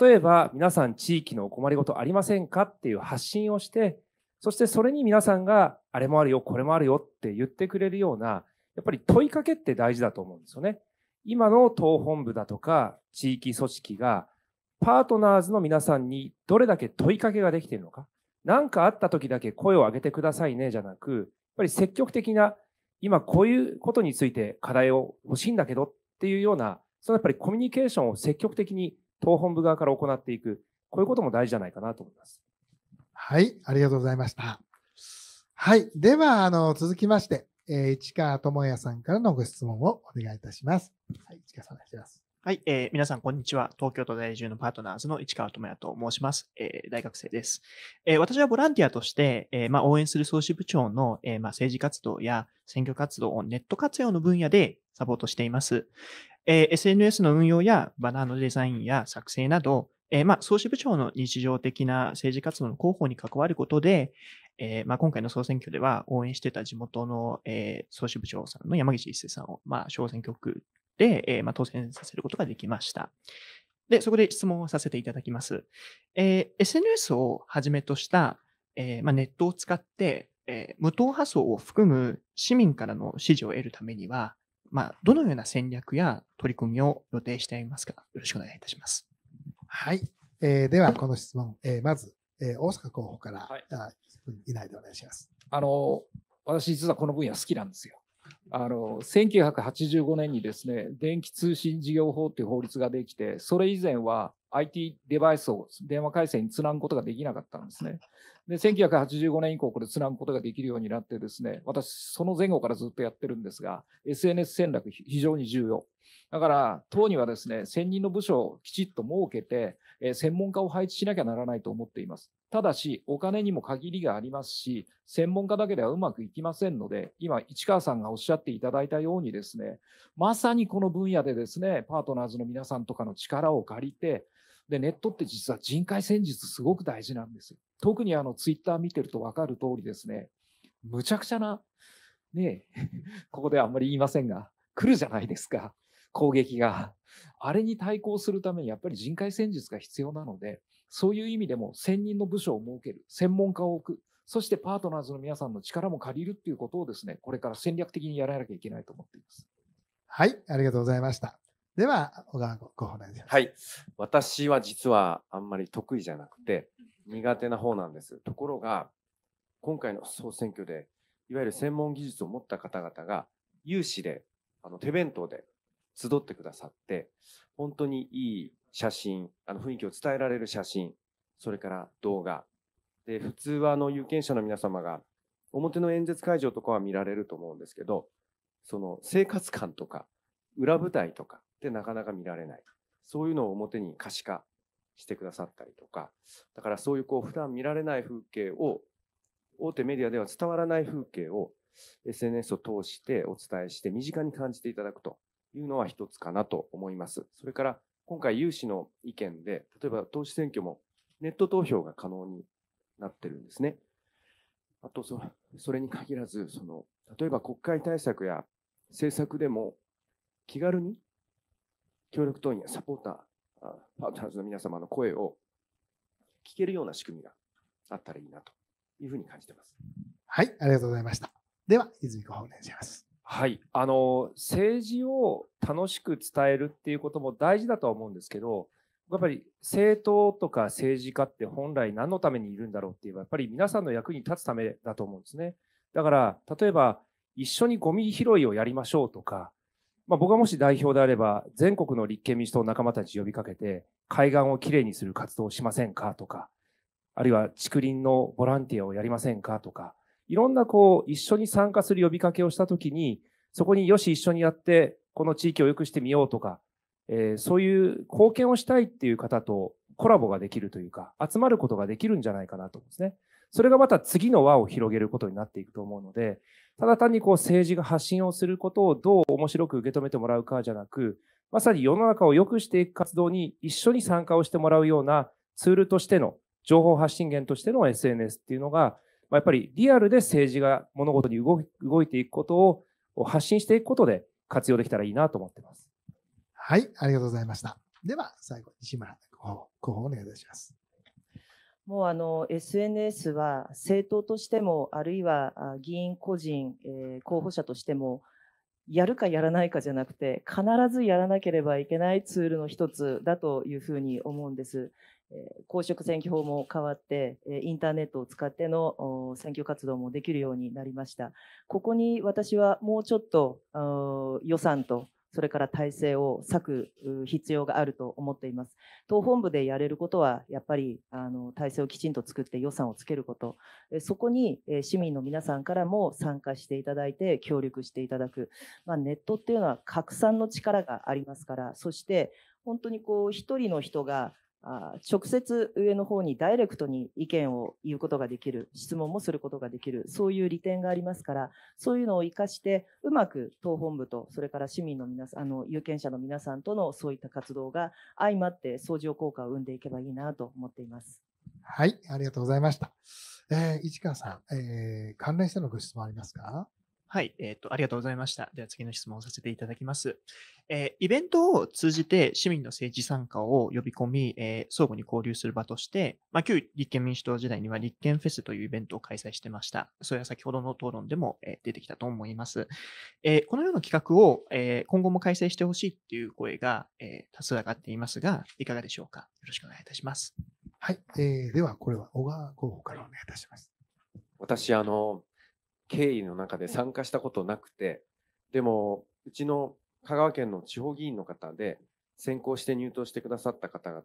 例えば皆さん地域のお困りごとありませんかっていう発信をして、そしてそれに皆さんがあれもあるよ、これもあるよって言ってくれるような、やっぱり問いかけって大事だと思うんですよね。今の党本部だとか地域組織がパートナーズの皆さんにどれだけ問いかけができているのか。何かあった時だけ声を上げてくださいねじゃなく、やっぱり積極的な今こういうことについて課題を欲しいんだけどっっていうような、そのやっぱりコミュニケーションを積極的に党本部側から行っていく、こういうことも大事じゃないかなと思います。はい、ありがとうございました。はい、では、あの、続きまして、えー、市川智也さんからのご質問をお願いいたします。はい、市川さんお願いします。はい、えー、皆さん、こんにちは。東京都在住のパートナーズの市川智也と申します。えー、大学生です。えー、私はボランティアとして、えー、まあ、応援する総支部長の、えー、まあ、政治活動や選挙活動をネット活用の分野でサポートしています。えー、SNS の運用やバナーのデザインや作成など、えー、まあ、総支部長の日常的な政治活動の広報に関わることで、えー、まあ、今回の総選挙では応援してた地元の、えー、総支部長さんの山岸一世さんを、まあ、小選挙区で、えー、まあ、当選させることができました。で、そこで質問をさせていただきます。えー、SNS をはじめとした、えー、まあ、ネットを使って、え無党派層を含む市民からの支持を得るためには、まあ、どのような戦略や取り組みを予定していますかよろしくお願いいたします。はい。えー、では、この質問、えー、まず、えー、大阪候補から、はい、1分以内でお願いします。あの、私、実はこの分野好きなんですよ。あの1985年にですね電気通信事業法という法律ができてそれ以前は IT デバイスを電話回線につなぐことができなかったんですね。で1985年以降これつなぐことができるようになってですね私その前後からずっとやってるんですが SNS 戦略非常に重要。だから党にはですね専任の部署をきちっと設けて専門家を配置しなきゃならないと思っています。ただし、お金にも限りがありますし、専門家だけではうまくいきませんので、今、市川さんがおっしゃっていただいたようにですね、まさにこの分野でですね、パートナーズの皆さんとかの力を借りて、で、ネットって実は人海戦術すごく大事なんですよ。特にあの、ツイッター見てるとわかる通りですね、むちゃくちゃな、ね ここではあんまり言いませんが、来るじゃないですか、攻撃が。あれに対抗するためにやっぱり人海戦術が必要なので、そういう意味でも専任の部署を設ける、専門家を置く、そしてパートナーズの皆さんの力も借りるっていうことをですね、これから戦略的にやらなきゃいけないと思っています。はい、ありがとうございました。では、小川候補大す。はい、私は実はあんまり得意じゃなくて、苦手な方なんです。ところが、今回の総選挙で、いわゆる専門技術を持った方々が、有志で、あの手弁当で集ってくださって、本当にいい写真、あの雰囲気を伝えられる写真、それから動画。で、普通はあの有権者の皆様が表の演説会場とかは見られると思うんですけど、その生活感とか裏舞台とかってなかなか見られない。そういうのを表に可視化してくださったりとか、だからそういうこう普段見られない風景を、大手メディアでは伝わらない風景を SNS を通してお伝えして身近に感じていただくというのは一つかなと思います。それから今回有志の意見で、例えば党首選挙もネット投票が可能になってるんですね。あとそ、それに限らず、その、例えば国会対策や政策でも気軽に協力党員やサポーター、パートナーズの皆様の声を聞けるような仕組みがあったらいいなというふうに感じてます。はい、ありがとうございました。では、泉子お願いします。はい、あの政治を楽しく伝えるっていうことも大事だとは思うんですけど、やっぱり政党とか政治家って本来何のためにいるんだろうっていえば、やっぱり皆さんの役に立つためだと思うんですね。だから、例えば一緒にゴミ拾いをやりましょうとか、まあ、僕がもし代表であれば、全国の立憲民主党仲間たち呼びかけて、海岸をきれいにする活動をしませんかとか、あるいは竹林のボランティアをやりませんかとか、いろんなこう、一緒に参加する呼びかけをしたときに、そこによし一緒にやって、この地域を良くしてみようとか、えー、そういう貢献をしたいっていう方とコラボができるというか、集まることができるんじゃないかなと思うんですね。それがまた次の輪を広げることになっていくと思うので、ただ単にこう政治が発信をすることをどう面白く受け止めてもらうかじゃなく、まさに世の中を良くしていく活動に一緒に参加をしてもらうようなツールとしての、情報発信源としての SNS っていうのが、まあ、やっぱりリアルで政治が物事に動いていくことを発信していくことで活用できたらいいなと思ってます。はい、ありがとうございました。では、最後、西村候補お願いいたします。もうあの SNS は政党としても、あるいは議員個人、えー、候補者としても、やるかやらないかじゃなくて、必ずやらなければいけないツールの一つだというふうに思うんです。公職選挙法も変わって、インターネットを使っての選挙活動もできるようになりました。ここに私はもうちょっと予算と、それから体制を割く必要があると思っています。党本部でやれることは、やっぱりあの体制をきちんと作って予算をつけること、そこに市民の皆さんからも参加していただいて、協力していただく、まあ、ネットっていうのは拡散の力がありますから、そして本当にこう一人の人があ直接上の方にダイレクトに意見を言うことができる、質問もすることができる、そういう利点がありますから、そういうのを活かして、うまく党本部と、それから市民の皆さん、あの、有権者の皆さんとのそういった活動が相まって相乗効果を生んでいけばいいなと思っています。はい、ありがとうございました。えー、市川さん、えー、関連してのご質問ありますかはい、えっ、ー、と、ありがとうございました。では次の質問をさせていただきます。えー、イベントを通じて市民の政治参加を呼び込み、えー、相互に交流する場として、まあ、旧立憲民主党時代には立憲フェスというイベントを開催してました。それは先ほどの討論でも、え出てきたと思います。えこのような企画を、え今後も開催してほしいっていう声が、え多数上がっていますが、いかがでしょうか。よろしくお願いいたします。はい、えー、ではこれは小川候補からお願いいたします。私、あの、経緯の中で参加したことなくて、でも、うちの香川県の地方議員の方で、先行して入党してくださった方々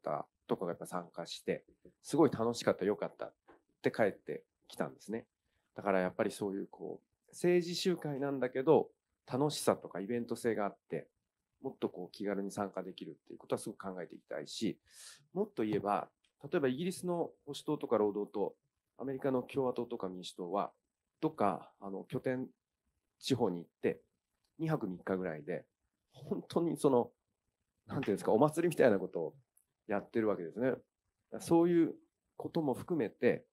とかがやっぱ参加して、すごい楽しかった、良かったって帰ってきたんですね。だからやっぱりそういうこう、政治集会なんだけど、楽しさとかイベント性があって、もっとこう気軽に参加できるっていうことはすごく考えていきたいし、もっと言えば、例えばイギリスの保守党とか労働党、アメリカの共和党とか民主党は、どっか、あの、拠点、地方に行って、2泊3日ぐらいで、本当にその、なんていうんですか、お祭りみたいなことをやってるわけですね。そういうことも含めて、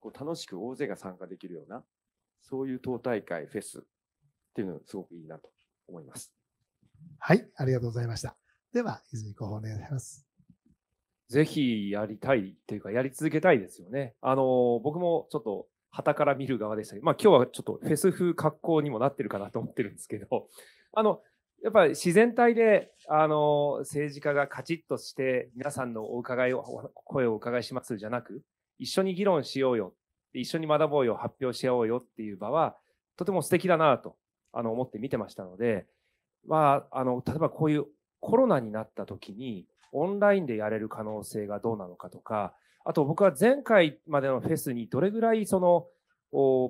こう楽しく大勢が参加できるような、そういう党大会、フェスっていうのがすごくいいなと思います。はい、ありがとうございました。では、泉候補お願いします。ぜひやりたいというか、やり続けたいですよね。あの、僕もちょっと旗から見る側でしたけど、まあ今日はちょっとフェス風格好にもなってるかなと思ってるんですけど、あの、やっぱり自然体で、あの、政治家がカチッとして皆さんのお伺いを、声をお伺いしますじゃなく、一緒に議論しようよ、一緒に学ぼうよ、発表し合おうよっていう場は、とても素敵だなと、あの、思って見てましたので、まあ、あの、例えばこういうコロナになった時に、オンラインでやれる可能性がどうなのかとか、あと僕は前回までのフェスにどれぐらいその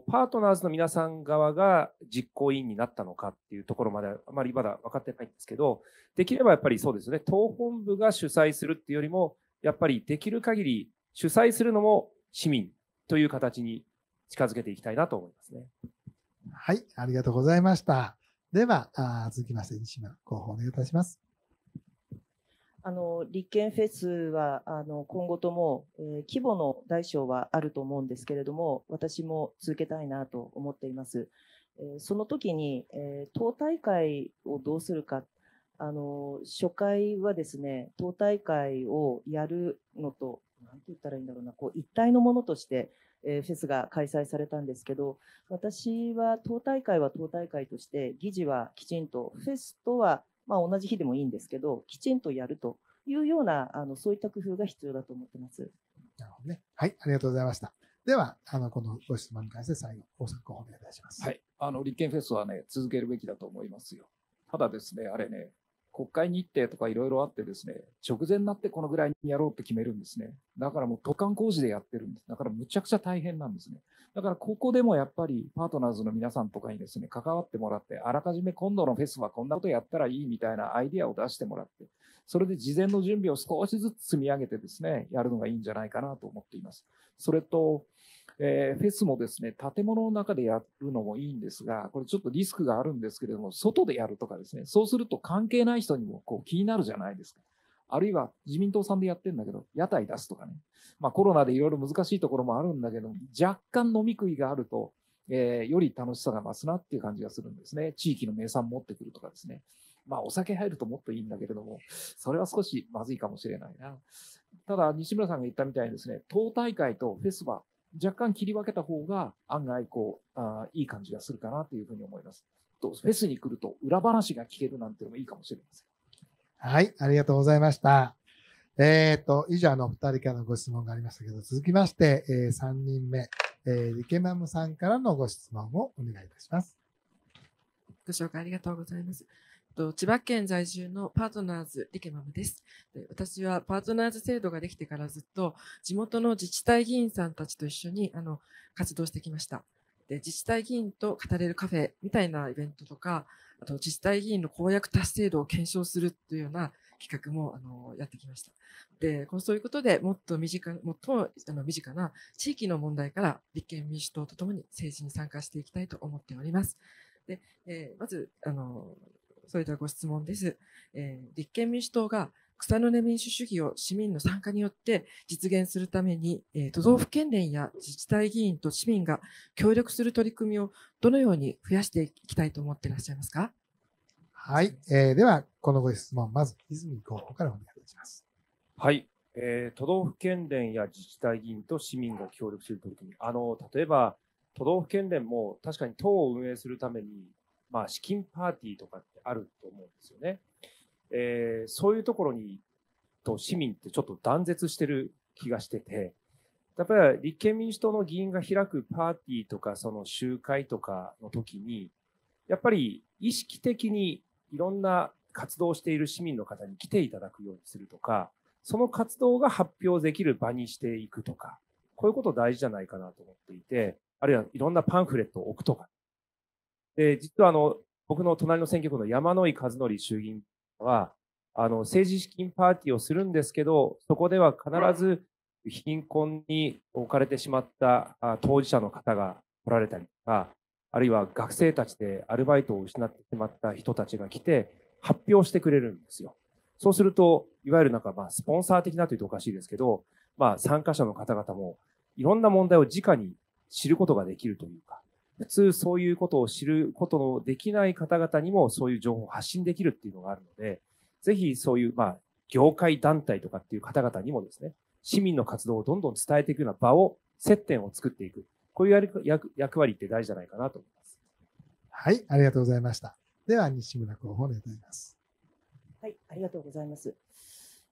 パートナーズの皆さん側が実行委員になったのかっていうところまであまりまだ分かってないんですけど、できればやっぱりそうですね、党本部が主催するっていうよりも、やっぱりできる限り主催するのも市民という形に近づけていきたいなと思いますね。はい、ありがとうございました。では、あ続きまして、西村広報お願いいたします。あの、立憲フェスは、あの、今後とも、えー、規模の大小はあると思うんですけれども、私も続けたいなと思っています。えー、その時に、えー、党大会をどうするか、あの、初回はですね、党大会をやるのと、なんて言ったらいいんだろうな、こう、一体のものとして、えフェスが開催されたんですけど、私は党大会は党大会として、議事はきちんと、フェスとはまあ、同じ日でもいいんですけど、きちんとやるというような、あのそういった工夫が必要だと思ってます。なるほどね。はい、ありがとうございました。では、あの、このご質問に関して最後、大阪お願いいたします。はい。あの、立憲フェスはね、続けるべきだと思いますよ。ただですね、あれね、国会日程とかいろいろあってですね、直前になってこのぐらいにやろうって決めるんですね。だからもう、都管工事でやってるんです。だからむちゃくちゃ大変なんですね。だからここでもやっぱりパートナーズの皆さんとかにですね、関わってもらって、あらかじめ今度のフェスはこんなことやったらいいみたいなアイデアを出してもらって、それで事前の準備を少しずつ積み上げてですね、やるのがいいんじゃないかなと思っています。それと、えー、フェスもですね、建物の中でやるのもいいんですが、これちょっとリスクがあるんですけれども、外でやるとかですね、そうすると関係ない人にもこう気になるじゃないですか。あるいは自民党さんでやってんだけど、屋台出すとかね。まあコロナでいろいろ難しいところもあるんだけど、若干飲み食いがあると、えー、より楽しさが増すなっていう感じがするんですね。地域の名産持ってくるとかですね。まあお酒入るともっといいんだけれども、それは少しまずいかもしれないな。ただ、西村さんが言ったみたいにですね、党大会とフェスは若干切り分けた方が案外こう、あいい感じがするかなというふうに思います。フェスに来ると裏話が聞けるなんてのもいいかもしれません。はい、ありがとうございました。えっ、ー、と、以上の2人からのご質問がありましたけど、続きまして、えー、3人目、えー、リケマムさんからのご質問をお願いいたします。ご紹介ありがとうございます。千葉県在住のパートナーズリケマムです。私はパートナーズ制度ができてからずっと地元の自治体議員さんたちと一緒にあの活動してきましたで。自治体議員と語れるカフェみたいなイベントとか、あと自治体議員の公約達成度を検証するというような企画もあのやってきました。で、このそういうことでもっと身近、もっとあの身近な地域の問題から立憲民主党とともに政治に参加していきたいと思っております。で、えー、まず、あの、それではご質問です。えー、立憲民主党が草の根民主主義を市民の参加によって実現するために、え都道府県連や自治体議員と市民が協力する取り組みをどのように増やしていきたいと思っていらっしゃいますかはい、えー、では、このご質問、まず泉候補からお願いします。はい、えー、都道府県連や自治体議員と市民が協力する取り組み、あの例えば都道府県連も確かに党を運営するために、まあ、資金パーティーとかってあると思うんですよね。えー、そういうところに、と市民ってちょっと断絶してる気がしてて、やっぱり立憲民主党の議員が開くパーティーとか、その集会とかの時に、やっぱり意識的にいろんな活動している市民の方に来ていただくようにするとか、その活動が発表できる場にしていくとか、こういうこと大事じゃないかなと思っていて、あるいはいろんなパンフレットを置くとか。で、実はあの、僕の隣の選挙区の山野井和則衆議院は、あの、政治資金パーティーをするんですけど、そこでは必ず貧困に置かれてしまった当事者の方が来られたりとか、あるいは学生たちでアルバイトを失ってしまった人たちが来て、発表してくれるんですよ。そうすると、いわゆるなんか、まあ、スポンサー的なというとおかしいですけど、まあ、参加者の方々も、いろんな問題を直に知ることができるというか、普通そういうことを知ることのできない方々にもそういう情報を発信できるっていうのがあるので、ぜひそういう、まあ、業界団体とかっていう方々にもですね、市民の活動をどんどん伝えていくような場を、接点を作っていく。こういう役役割って大事じゃないかなと思います。はい、ありがとうございました。では、西村候補お願いいたします。はい、ありがとうございます。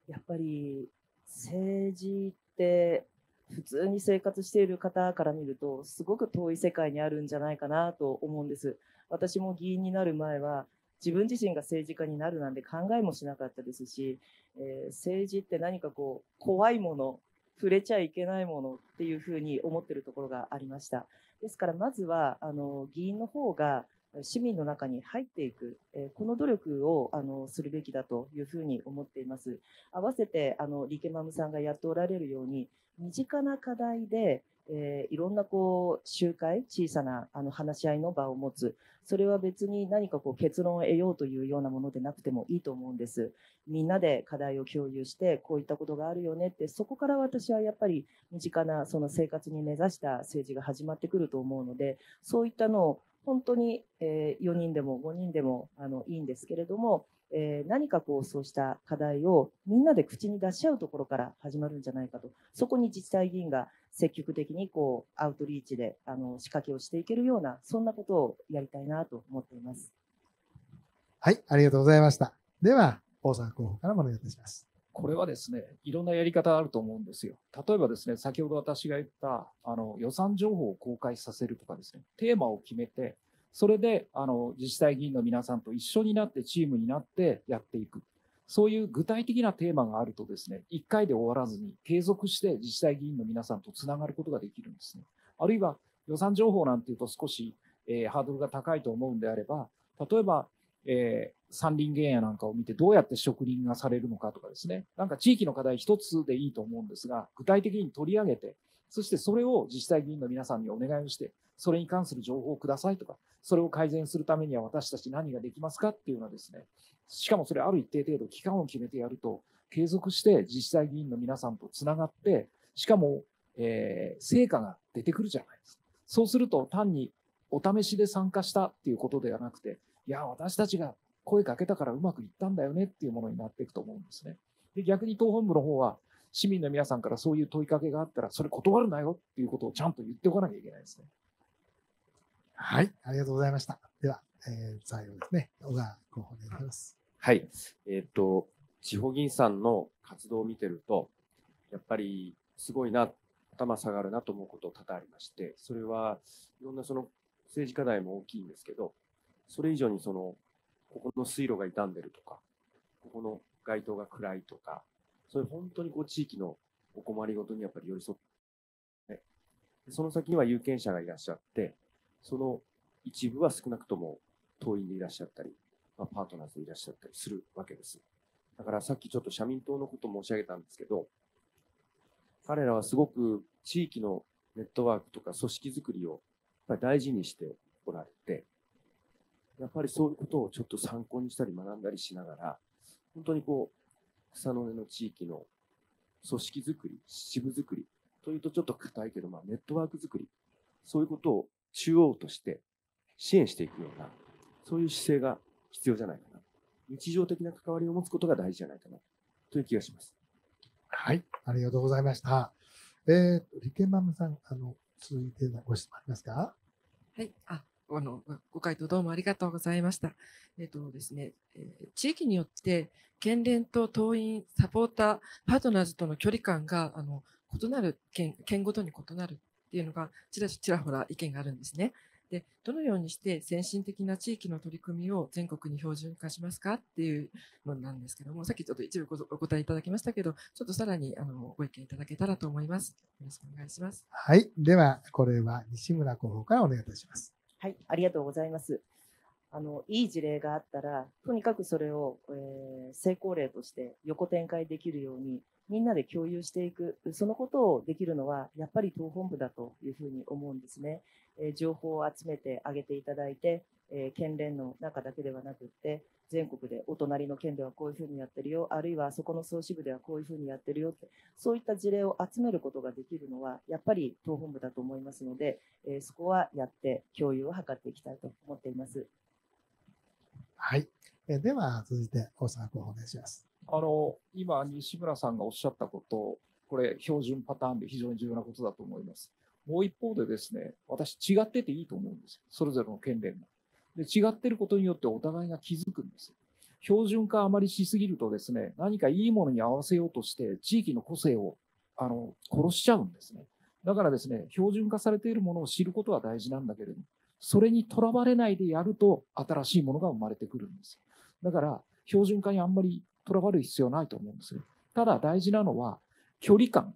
やっぱり政治って普通に生活している方から見るとすごく遠い世界にあるんじゃないかなと思うんです私も議員になる前は自分自身が政治家になるなんて考えもしなかったですし、えー、政治って何かこう怖いもの触れちゃいけないものっていうふうに思ってるところがありましたですからまずはあの議員の方が市民の中に入っていく、えこの努力をあのするべきだというふうに思っています。合わせてあのリケマムさんがやっておられるように、身近な課題で、えー、いろんなこう集会、小さなあの話し合いの場を持つ、それは別に何かこう結論を得ようというようなものでなくてもいいと思うんです。みんなで課題を共有して、こういったことがあるよねって、そこから私はやっぱり身近なその生活に根ざした政治が始まってくると思うので、そういったのを本当に、えー、4人でも5人でもあのいいんですけれども、えー、何かこうそうした課題をみんなで口に出し合うところから始まるんじゃないかと、そこに自治体議員が積極的にこうアウトリーチであの仕掛けをしていけるような、そんなことをやりたいなと思っています。はい、ありがとうございました。では、大阪候補からお願いいたします。これはですね、いろんなやり方あると思うんですよ。例えばですね、先ほど私が言った、あの、予算情報を公開させるとかですね、テーマを決めて、それで、あの、自治体議員の皆さんと一緒になって、チームになってやっていく。そういう具体的なテーマがあるとですね、1回で終わらずに継続して自治体議員の皆さんとつながることができるんですね。あるいは予算情報なんていうと少し、えー、ハードルが高いと思うんであれば、例えば、えー、山林原野なんかを見てどうやって植林がされるのかとかですね、なんか地域の課題一つでいいと思うんですが、具体的に取り上げて、そしてそれを自治体議員の皆さんにお願いをして、それに関する情報をくださいとか、それを改善するためには私たち何ができますかっていうのはですね、しかもそれある一定程度期間を決めてやると、継続して自治体議員の皆さんとつながって、しかも、えー、成果が出てくるじゃないですか。そうすると単にお試しで参加したっていうことではなくて、いや、私たちが声かけたからうまくいったんだよねっていうものになっていくと思うんですね。で、逆に党本部の方は、市民の皆さんからそういう問いかけがあったら、それ断るなよっていうことをちゃんと言っておかなきゃいけないですね。はい、ありがとうございました。では、えー、最後ですね、小川候補でございます。はい、えっ、と、地方議員さんの活動を見てると、やっぱりすごいな、頭下がるなと思うこと多々ありまして、それはいろんなその政治課題も大きいんですけど、それ以上にその、ここの水路が傷んでるとか、ここの街灯が暗いとか、それ本当にこう地域のお困りごとにやっぱり寄り添って、ね、その先には有権者がいらっしゃって、その一部は少なくとも党員でいらっしゃったり、まあ、パートナーズでいらっしゃったりするわけです。だからさっきちょっと社民党のこと申し上げたんですけど、彼らはすごく地域のネットワークとか組織づくりをやっぱり大事にしておられて、やっぱりそういうことをちょっと参考にしたり学んだりしながら、本当にこう、草の根の地域の組織づくり、支部づくりというとちょっと硬いけど、まあ、ネットワークづくり、そういうことを中央として支援していくような、そういう姿勢が必要じゃないかな。日常的な関わりを持つことが大事じゃないかなという気がします。はい、ありがとうございました。えー、リケマムさん、あの、続いてのご質問ありますかはい、あ、あの、ご回答どうもありがとうございました。えっ、とですね、え地域によって県連と党員、サポーター、パートナーズとの距離感が、あの、異なる県、県ごとに異なるっていうのが、ちらちらほら意見があるんですね。で、どのようにして先進的な地域の取り組みを全国に標準化しますかっていうのなんですけども、さっきちょっと一部お答えいただきましたけど、ちょっとさらにあのご意見いただけたらと思います。よろしくお願いします。はい。では、これは西村候補からお願いいたします。はい、ありがとうございます。あのいい事例があったら、とにかくそれを、えー、成功例として横展開できるように、みんなで共有していく、そのことをできるのは、やっぱり党本部だというふうに思うんですね。えー、情報を集めてあげていただいて、えー、県連の中だけではなくって、全国でお隣の県ではこういうふうにやってるよあるいはそこの総支部ではこういうふうにやってるよってそういった事例を集めることができるのはやっぱり党本部だと思いますので、えー、そこはやって共有を図っていきたいと思っています。はい、えー、では続いて大沢君お願いします。あの今西村さんがおっしゃったことこれ標準パターンで非常に重要なことだと思います。もう一方でですね、私違ってていいと思うんですよ。それぞれの県連が。で違ってることによってお互いが気づくんです。標準化あまりしすぎるとですね、何かいいものに合わせようとして、地域の個性をあの殺しちゃうんですね。だからですね、標準化されているものを知ることは大事なんだけれども、それにとらわれないでやると、新しいものが生まれてくるんです。だから、標準化にあんまりとらわれる必要ないと思うんですよ。ただ大事なのは、距離感。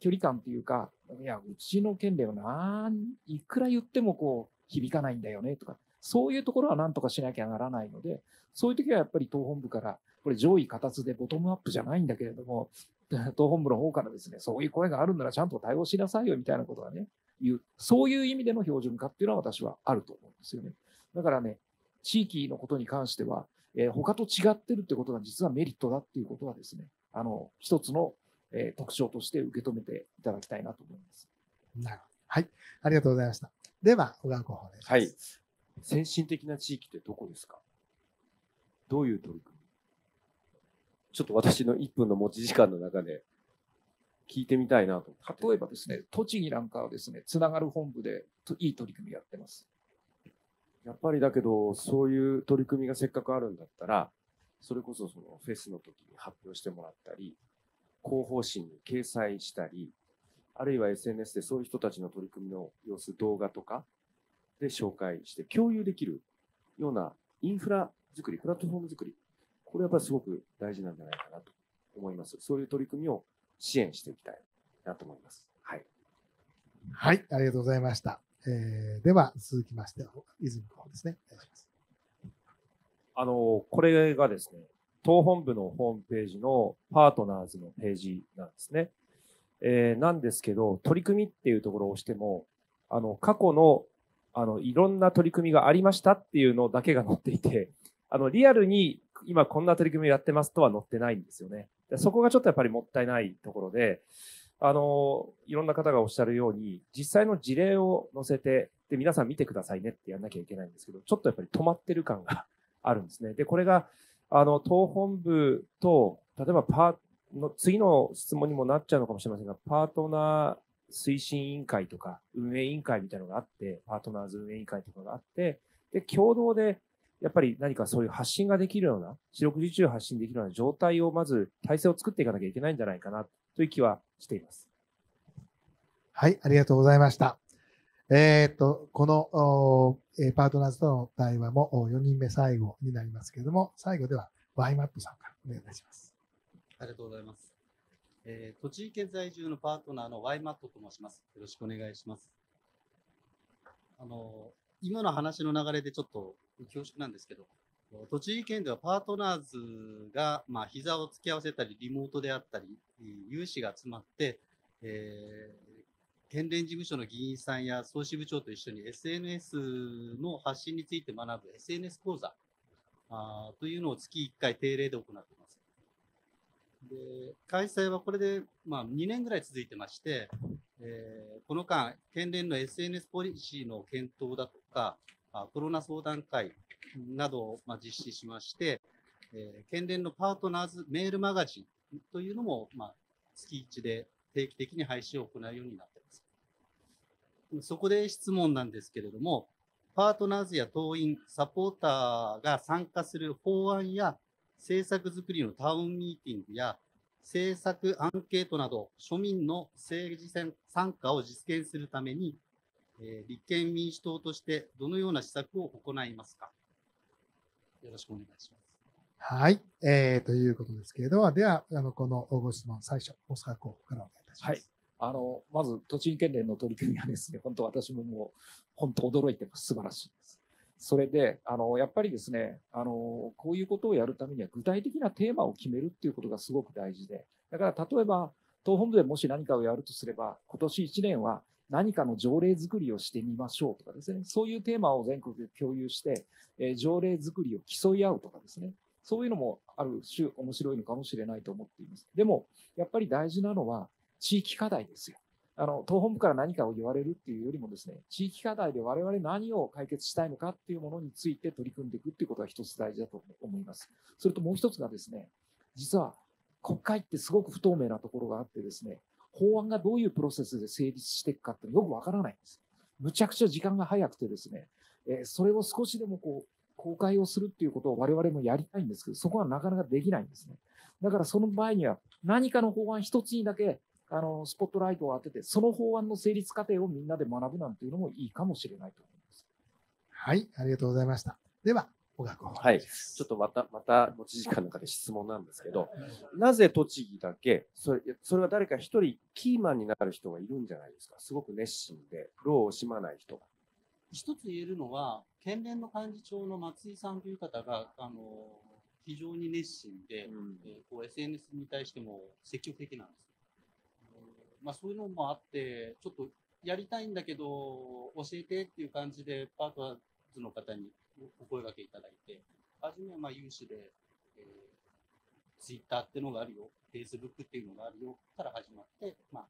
距離感っていうか、いや、うちの県では何、いくら言ってもこう、響かないんだよね、とか。そういうところはなんとかしなきゃならないので、そういう時はやっぱり党本部から、これ上位形でボトムアップじゃないんだけれども、党本部の方からですね、そういう声があるんならちゃんと対応しなさいよみたいなことがね、いう、そういう意味での標準化っていうのは私はあると思うんですよね。だからね、地域のことに関しては、えー、他と違ってるってことが実はメリットだっていうことはですね、あの、一つの、えー、特徴として受け止めていただきたいなと思います。なるほど。はい。ありがとうございました。では、小川候補す。はい。先進的な地域ってどこですかどういう取り組みちょっと私の1分の持ち時間の中で聞いてみたいなと。例えばですね、栃木なんかはですね、つながる本部でいい取り組みやってます。やっぱりだけど、そういう取り組みがせっかくあるんだったら、それこそそのフェスの時に発表してもらったり、広報誌に掲載したり、あるいは SNS でそういう人たちの取り組みの様子、動画とか、で紹介して共有できるようなインフラ作り、プラットフォーム作り、これやっぱりすごく大事なんじゃないかなと思います。そういう取り組みを支援していきたいなと思います。はい。はい、ありがとうございました。えー、では、続きまして、泉の方ですね。お願いします。あの、これがですね、党本部のホームページのパートナーズのページなんですね。えー、なんですけど、取り組みっていうところを押しても、あの、過去のあの、いろんな取り組みがありましたっていうのだけが載っていて、あの、リアルに今こんな取り組みをやってますとは載ってないんですよね。そこがちょっとやっぱりもったいないところで、あの、いろんな方がおっしゃるように、実際の事例を載せて、で、皆さん見てくださいねってやんなきゃいけないんですけど、ちょっとやっぱり止まってる感があるんですね。で、これが、あの、党本部と、例えばパーの次の質問にもなっちゃうのかもしれませんが、パートナー、推進委員会とか運営委員会みたいなのがあって、パートナーズ運営委員会とかがあって、で、共同で、やっぱり何かそういう発信ができるような、四六時中発信できるような状態をまず体制を作っていかなきゃいけないんじゃないかなという気はしています。はい、ありがとうございました。えー、っと、このえパートナーズとの対話も4人目最後になりますけれども、最後ではワイマップさんからお願いいたします。ありがとうございます。えー、栃木県在住のパートナーのイマットと申します。よろしくお願いします。あの、今の話の流れでちょっと恐縮なんですけど、栃木県ではパートナーズが、まあ、膝を突き合わせたり、リモートであったり、融資が集まって、えー、県連事務所の議員さんや総支部長と一緒に SNS の発信について学ぶ SNS 講座あというのを月1回定例で行っていで開催はこれで、まあ、2年ぐらい続いてまして、えー、この間、県連の SNS ポリシーの検討だとか、あコロナ相談会などを、まあ、実施しまして、えー、県連のパートナーズメールマガジンというのも、まあ、月1で定期的に配信を行うようになっています。そこで質問なんですけれども、パートナーズや党員、サポーターが参加する法案や政策づくりのタウンミーティングや政策アンケートなど庶民の政治戦参加を実現するために、えー、立憲民主党としてどのような施策を行いますかよろしくお願いします。はい、えー、ということですけれども、では、あのこのご質問、最初、大阪候補からお願いいたします。はいあのまず栃木県連の取り組みはですね、本当、私ももう、本当、驚いてます、素晴らしい。それで、あの、やっぱりですね、あの、こういうことをやるためには具体的なテーマを決めるっていうことがすごく大事で、だから例えば、党本部でもし何かをやるとすれば、今年1年は何かの条例作りをしてみましょうとかですね、そういうテーマを全国で共有して、えー、条例作りを競い合うとかですね、そういうのもある種面白いのかもしれないと思っています。でも、やっぱり大事なのは地域課題ですよ。あの、党本部から何かを言われるっていうよりもですね、地域課題で我々何を解決したいのかっていうものについて取り組んでいくっていうことが一つ大事だと思います。それともう一つがですね、実は国会ってすごく不透明なところがあってですね、法案がどういうプロセスで成立していくかってよくわからないんです。むちゃくちゃ時間が早くてですね、えそれを少しでもこう、公開をするっていうことを我々もやりたいんですけど、そこはなかなかできないんですね。だからその場合には何かの法案一つにだけあの、スポットライトを当てて、その法案の成立過程をみんなで学ぶなんていうのもいいかもしれないと思います。はい、ありがとうございました。では、小川君。はい、ちょっとまた、また持ち時間の中で質問なんですけど、なぜ栃木だけ、それそれは誰か一人キーマンになる人がいるんじゃないですか。すごく熱心で、労を惜しまない人が。一つ言えるのは、県連の幹事長の松井さんという方が、あの非常に熱心で、うん、えー、こう SNS に対しても積極的なんです。まあ、そういうのもあって、ちょっとやりたいんだけど、教えてっていう感じで、パートナーズの方にお声掛けいただいて、はじめはまあ有志で、えー、ツイッターってのがあるよ、フェイスブックっていうのがあるよから始まって、まあ、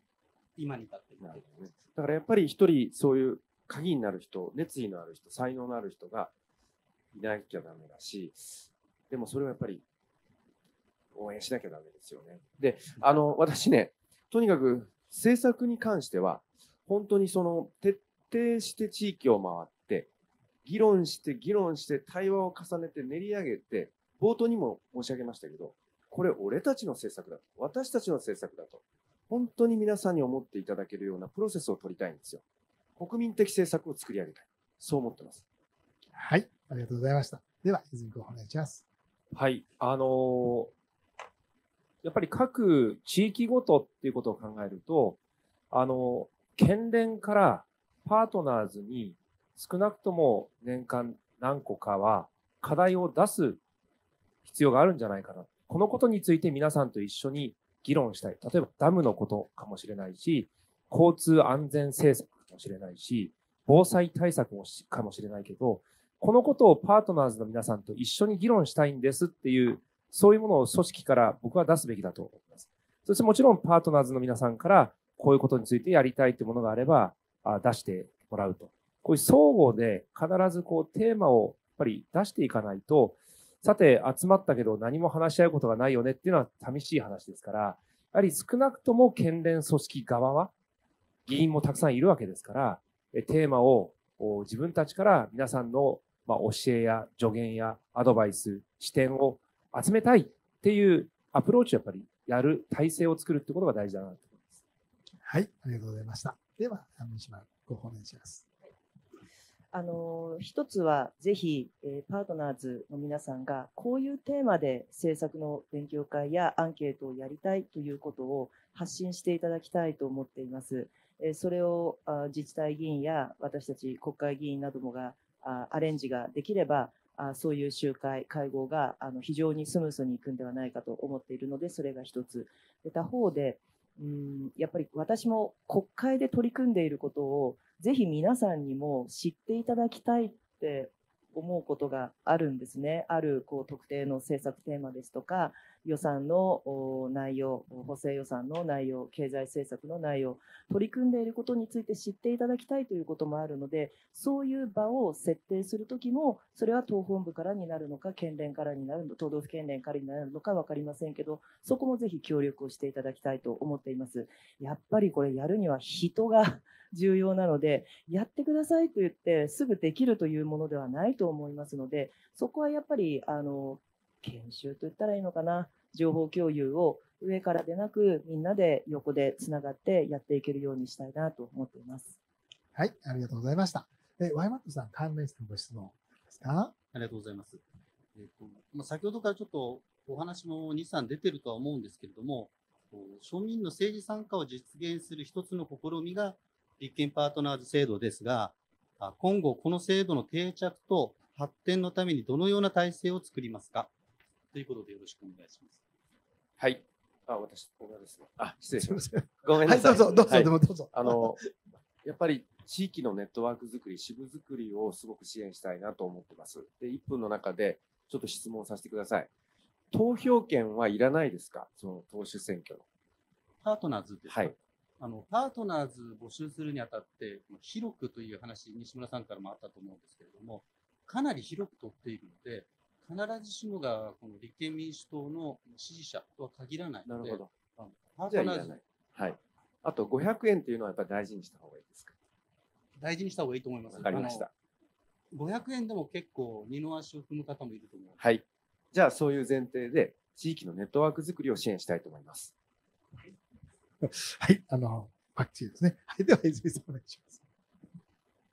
今に至ってる、ね、だからやっぱり一人そういう鍵になる人、熱意のある人、才能のある人がいなきゃだめだし、でもそれはやっぱり応援しなきゃダメですよね。で、あの、私ね、とにかく政策に関しては、本当にその徹底して地域を回って、議論して議論して対話を重ねて練り上げて、冒頭にも申し上げましたけど、これ俺たちの政策だと。私たちの政策だと。本当に皆さんに思っていただけるようなプロセスを取りたいんですよ。国民的政策を作り上げたい。そう思ってます。はい。ありがとうございました。では、泉君お願いします。はい。あのーやっぱり各地域ごとっていうことを考えると、あの、県連からパートナーズに少なくとも年間何個かは課題を出す必要があるんじゃないかな。このことについて皆さんと一緒に議論したい。例えばダムのことかもしれないし、交通安全政策かもしれないし、防災対策もかもしれないけど、このことをパートナーズの皆さんと一緒に議論したいんですっていうそういうものを組織から僕は出すべきだと思います。そしてもちろんパートナーズの皆さんからこういうことについてやりたいというものがあれば出してもらうと。こういう相互で必ずこうテーマをやっぱり出していかないと、さて集まったけど何も話し合うことがないよねっていうのは寂しい話ですから、やはり少なくとも県連組織側は議員もたくさんいるわけですから、テーマを自分たちから皆さんの教えや助言やアドバイス、視点を集めたいっていうアプローチをやっぱりやる体制を作るってことが大事だなと思います。はい、ありがとうございました。では、三島ご訪問します。あの一つはぜひ、えー、パートナーズの皆さんがこういうテーマで政策の勉強会やアンケートをやりたいということを発信していただきたいと思っています。えー、それをあ自治体議員や私たち国会議員などもがあアレンジができればあそういう集会、会合があの非常にスムースにいくんではないかと思っているので、それが一つ。で他方で、うんやっぱり私も国会で取り組んでいることを、ぜひ皆さんにも知っていただきたいって思うことがあるんですね。あるこう特定の政策テーマですとか、予算の内容、補正予算の内容、経済政策の内容、取り組んでいることについて知っていただきたいということもあるので、そういう場を設定するときも、それは党本部からになるのか、県連からになるのか、都道府県連からになるのか分かりませんけど、そこもぜひ協力をしていただきたいと思っています。やっぱりこれやるには人が重要なので、やってくださいと言って、すぐできるというものではないと思いますので、そこはやっぱりあの研修と言ったらいいのかな、情報共有を上からでなく、みんなで横でつながってやっていけるようにしたいなと思っています。はい、ありがとうございました。え、ワイマットさん、関連してのご質問ですかありがとうございます。えーとまあ、先ほどからちょっとお話も2、3出てるとは思うんですけれども、庶民の政治参加を実現する一つの試みが立憲パートナーズ制度ですが、今後この制度の定着と発展のためにどのような体制を作りますかということでよろしくお願いします。はい。あ、私、ここですね。あ、失礼しますた。ごめんなさい。はい、どうぞ、どうぞ、はい、どうぞ。あの、やっぱり地域のネットワークづくり、支部づくりをすごく支援したいなと思ってます。で、1分の中でちょっと質問させてください。投票権はいらないですかその党首選挙の。パートナーズですか、はい、あのパートナーズ募集するにあたって、広くという話、西村さんからもあったと思うんですけれども、かなり広く取っているので、必ずしもがこの立憲民主党の支持者とは限らないので、なるほど。じゃあいらない。はい。あと500円というのはやっぱり大事にした方がいいですか大事にした方がいいと思います。わかりました。500円でも結構二の足を踏む方もいると思います。はい。じゃあそういう前提で地域のネットワーク作りを支援したいと思います。はい。はい、あの、パクチーですね。はい、では泉さんお願いします。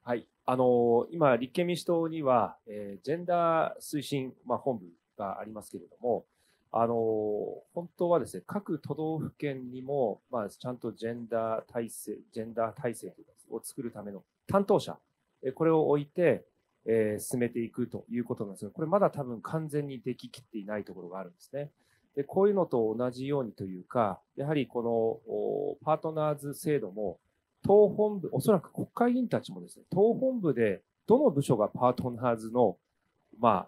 はい。あの、今、立憲民主党には、えー、ジェンダー推進、まあ、本部がありますけれども、あの、本当はですね、各都道府県にも、まあ、ちゃんとジェンダー体制、ジェンダー体制を作るための担当者、これを置いて、えー、進めていくということなんですが、これまだ多分完全にでききっていないところがあるんですね。で、こういうのと同じようにというか、やはりこのパートナーズ制度も、党本部、おそらく国会議員たちもですね、党本部でどの部署がパートナーズの、まあ、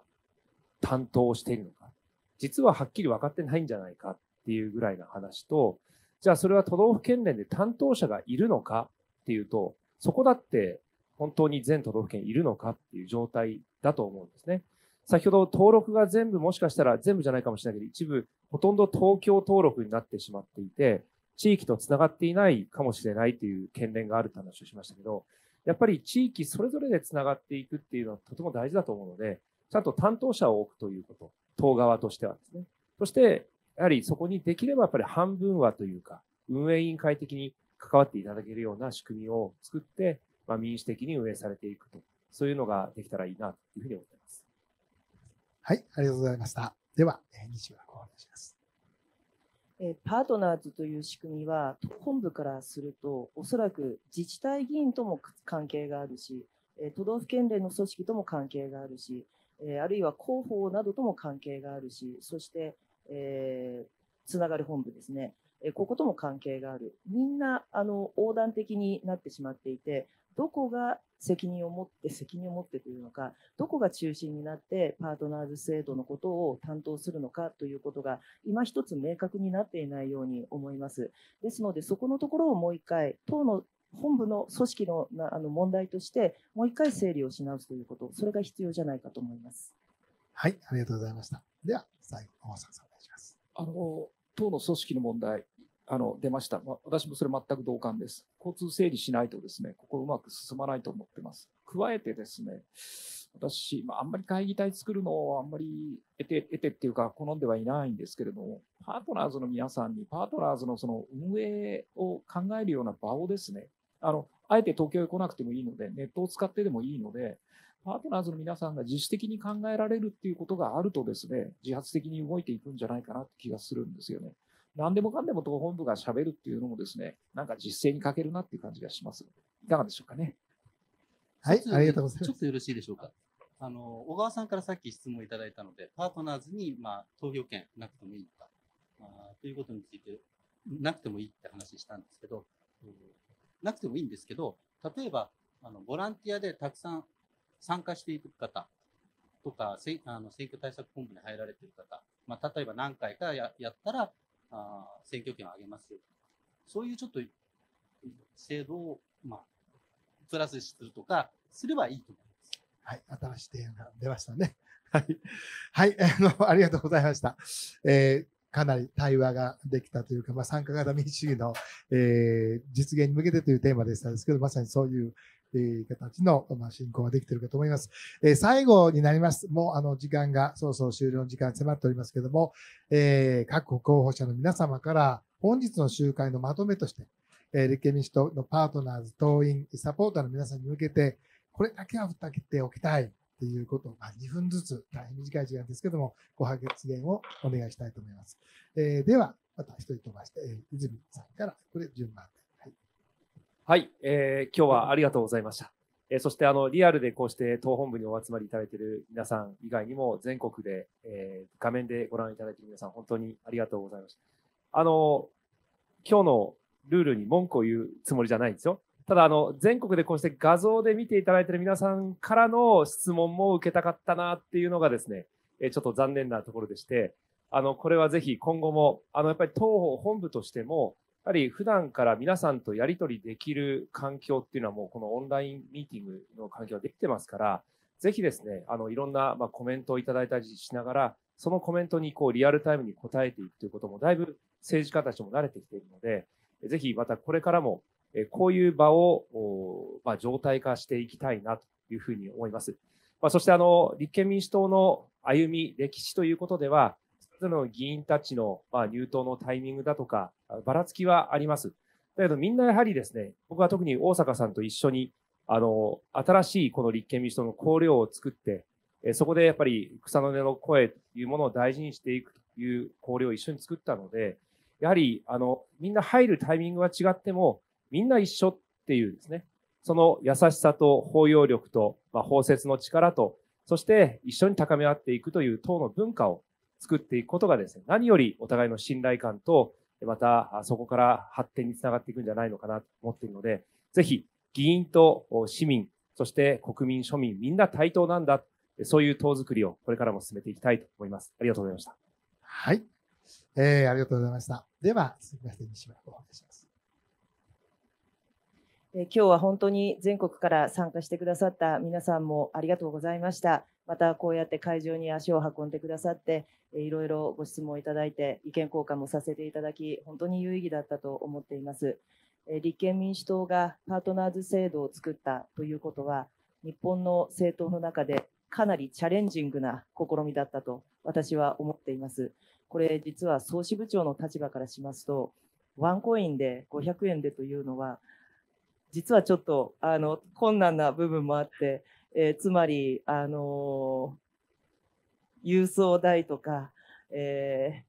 担当をしているのか、実ははっきり分かってないんじゃないかっていうぐらいの話と、じゃあそれは都道府県連で担当者がいるのかっていうと、そこだって本当に全都道府県いるのかっていう状態だと思うんですね。先ほど登録が全部もしかしたら全部じゃないかもしれないけど、一部ほとんど東京登録になってしまっていて、地域とつながっていないかもしれないという懸念があると話をしましたけど、やっぱり地域それぞれでつながっていくっていうのはとても大事だと思うので、ちゃんと担当者を置くということ、党側としてはですね。そして、やはりそこにできればやっぱり半分はというか、運営委員会的に関わっていただけるような仕組みを作って、まあ、民主的に運営されていくと、そういうのができたらいいなというふうに思っています。はい、ありがとうございました。では、西村お願いします。えパートナーズという仕組みは、本部からすると、おそらく自治体議員とも関係があるし、え都道府県連の組織とも関係があるし、えあるいは広報などとも関係があるし、そして、えつながる本部ですね。こことも関係がある。みんな、あの、横断的になってしまっていて、どこが責任を持って責任を持ってというのかどこが中心になってパートナーズ制度のことを担当するのかということが今一つ明確になっていないように思いますですのでそこのところをもう一回党の本部の組織のあの問題としてもう一回整理をし直すということそれが必要じゃないかと思いますはいありがとうございましたでは最後大沢さんお願いしますあの党の組織の問題あの出ました、まあ、私もそれ全く同感です。交通整理しないとですね、ここうまく進まないと思ってます。加えてですね、私、まあ、あんまり会議体作るのをあんまり得て、得てっていうか好んではいないんですけれども、パートナーズの皆さんに、パートナーズのその運営を考えるような場をですね、あの、あえて東京へ来なくてもいいので、ネットを使ってでもいいので、パートナーズの皆さんが自主的に考えられるっていうことがあるとですね、自発的に動いていくんじゃないかなって気がするんですよね。何でもかんでも党本部がしゃべるっていうのもですね、なんか実践に欠けるなっていう感じがします。いかがでしょうかね。はい、ありがとうございます。ちょっとよろしいでしょうか。あの、小川さんからさっき質問いただいたので、パートナーズに、まあ、投票権なくてもいいのか、まあ、ということについて、なくてもいいって話したんですけど、なくてもいいんですけど、例えば、あの、ボランティアでたくさん参加していく方とか、せあの選挙対策本部に入られている方、まあ、例えば何回かややったら、あ選挙権をあげますよ。そういうちょっと制度を、まあ、プラスするとか、すればいいと思います。はい、新しい提案が出ましたね。はい。はい、あの、ありがとうございました。えーかなり対話ができたというか、まあ、参加型民主主義の、えー、実現に向けてというテーマでしたですけど、まさにそういういう形の、まあ、進行ができているかと思います。え最後になります。もう、あの、時間が、そろそろ終了の時間迫っておりますけれども、え各候補者の皆様から、本日の集会のまとめとして、え立憲民主党のパートナーズ、党員、サポーターの皆さんに向けて、これだけはふたけておきたいということを、まあ、2分ずつ、大変短い時間ですけれども、ご発言をお願いしたいと思います。えでは、また一人飛ばして、えー、泉さんから、これ順番で。はい、えー、今日はありがとうございました。えー、そしてあのリアルでこうして党本部にお集まりいただいている皆さん以外にも全国で、えー、画面でご覧いただいている皆さん本当にありがとうございました。あの今日のルールに文句を言うつもりじゃないんですよ。ただあの全国でこうして画像で見ていただいている皆さんからの質問も受けたかったなっていうのがですね、えー、ちょっと残念なところでして、あのこれはぜひ今後もあのやっぱり党本部としてもやはり普段から皆さんとやり取りできる環境っていうのはもうこのオンラインミーティングの環境ができてますから、ぜひですね、あのいろんなまコメントをいただいたりしながら、そのコメントにこうリアルタイムに答えていくということも、だいぶ政治家たちも慣れてきているので、ぜひまたこれからも、こういう場を、まあ、常態化していきたいなというふうに思います。まあ、そしてあの、立憲民主党の歩み、歴史ということでは、それぞれの議員たちの、まあ、入党のタイミングだとか、ばらつきはあります。だけどみんなやはりですね、僕は特に大阪さんと一緒に、あの、新しいこの立憲民主党の綱領を作って、えそこでやっぱり草の根の声というものを大事にしていくという綱領を一緒に作ったので、やはり、あの、みんな入るタイミングは違っても、みんな一緒っていうですね、その優しさと包容力と、まあ、包摂の力と、そして一緒に高め合っていくという党の文化を作っていくことがですね、何よりお互いの信頼感と、またそこから発展につながっていくんじゃないのかなと思っているので、ぜひ議員と市民、そして国民、庶民、みんな対等なんだ、そういう党づくりをこれからも進めていきたいと思います。ありがとうございました。はい。えー、ありがとうございました。では、続きまして西村お願いします。今日は本当に全国から参加してくださった皆さんもありがとうございました。またこうやって会場に足を運んでくださって、いろいろご質問いただいて、意見交換もさせていただき、本当に有意義だったと思っています。立憲民主党がパートナーズ制度を作ったということは、日本の政党の中でかなりチャレンジングな試みだったと私は思っています。これ実は総支部長の立場からしますと、ワンコインで500円でというのは、実はちょっとあの困難な部分もあって、えー、つまり、あの郵送代とか、え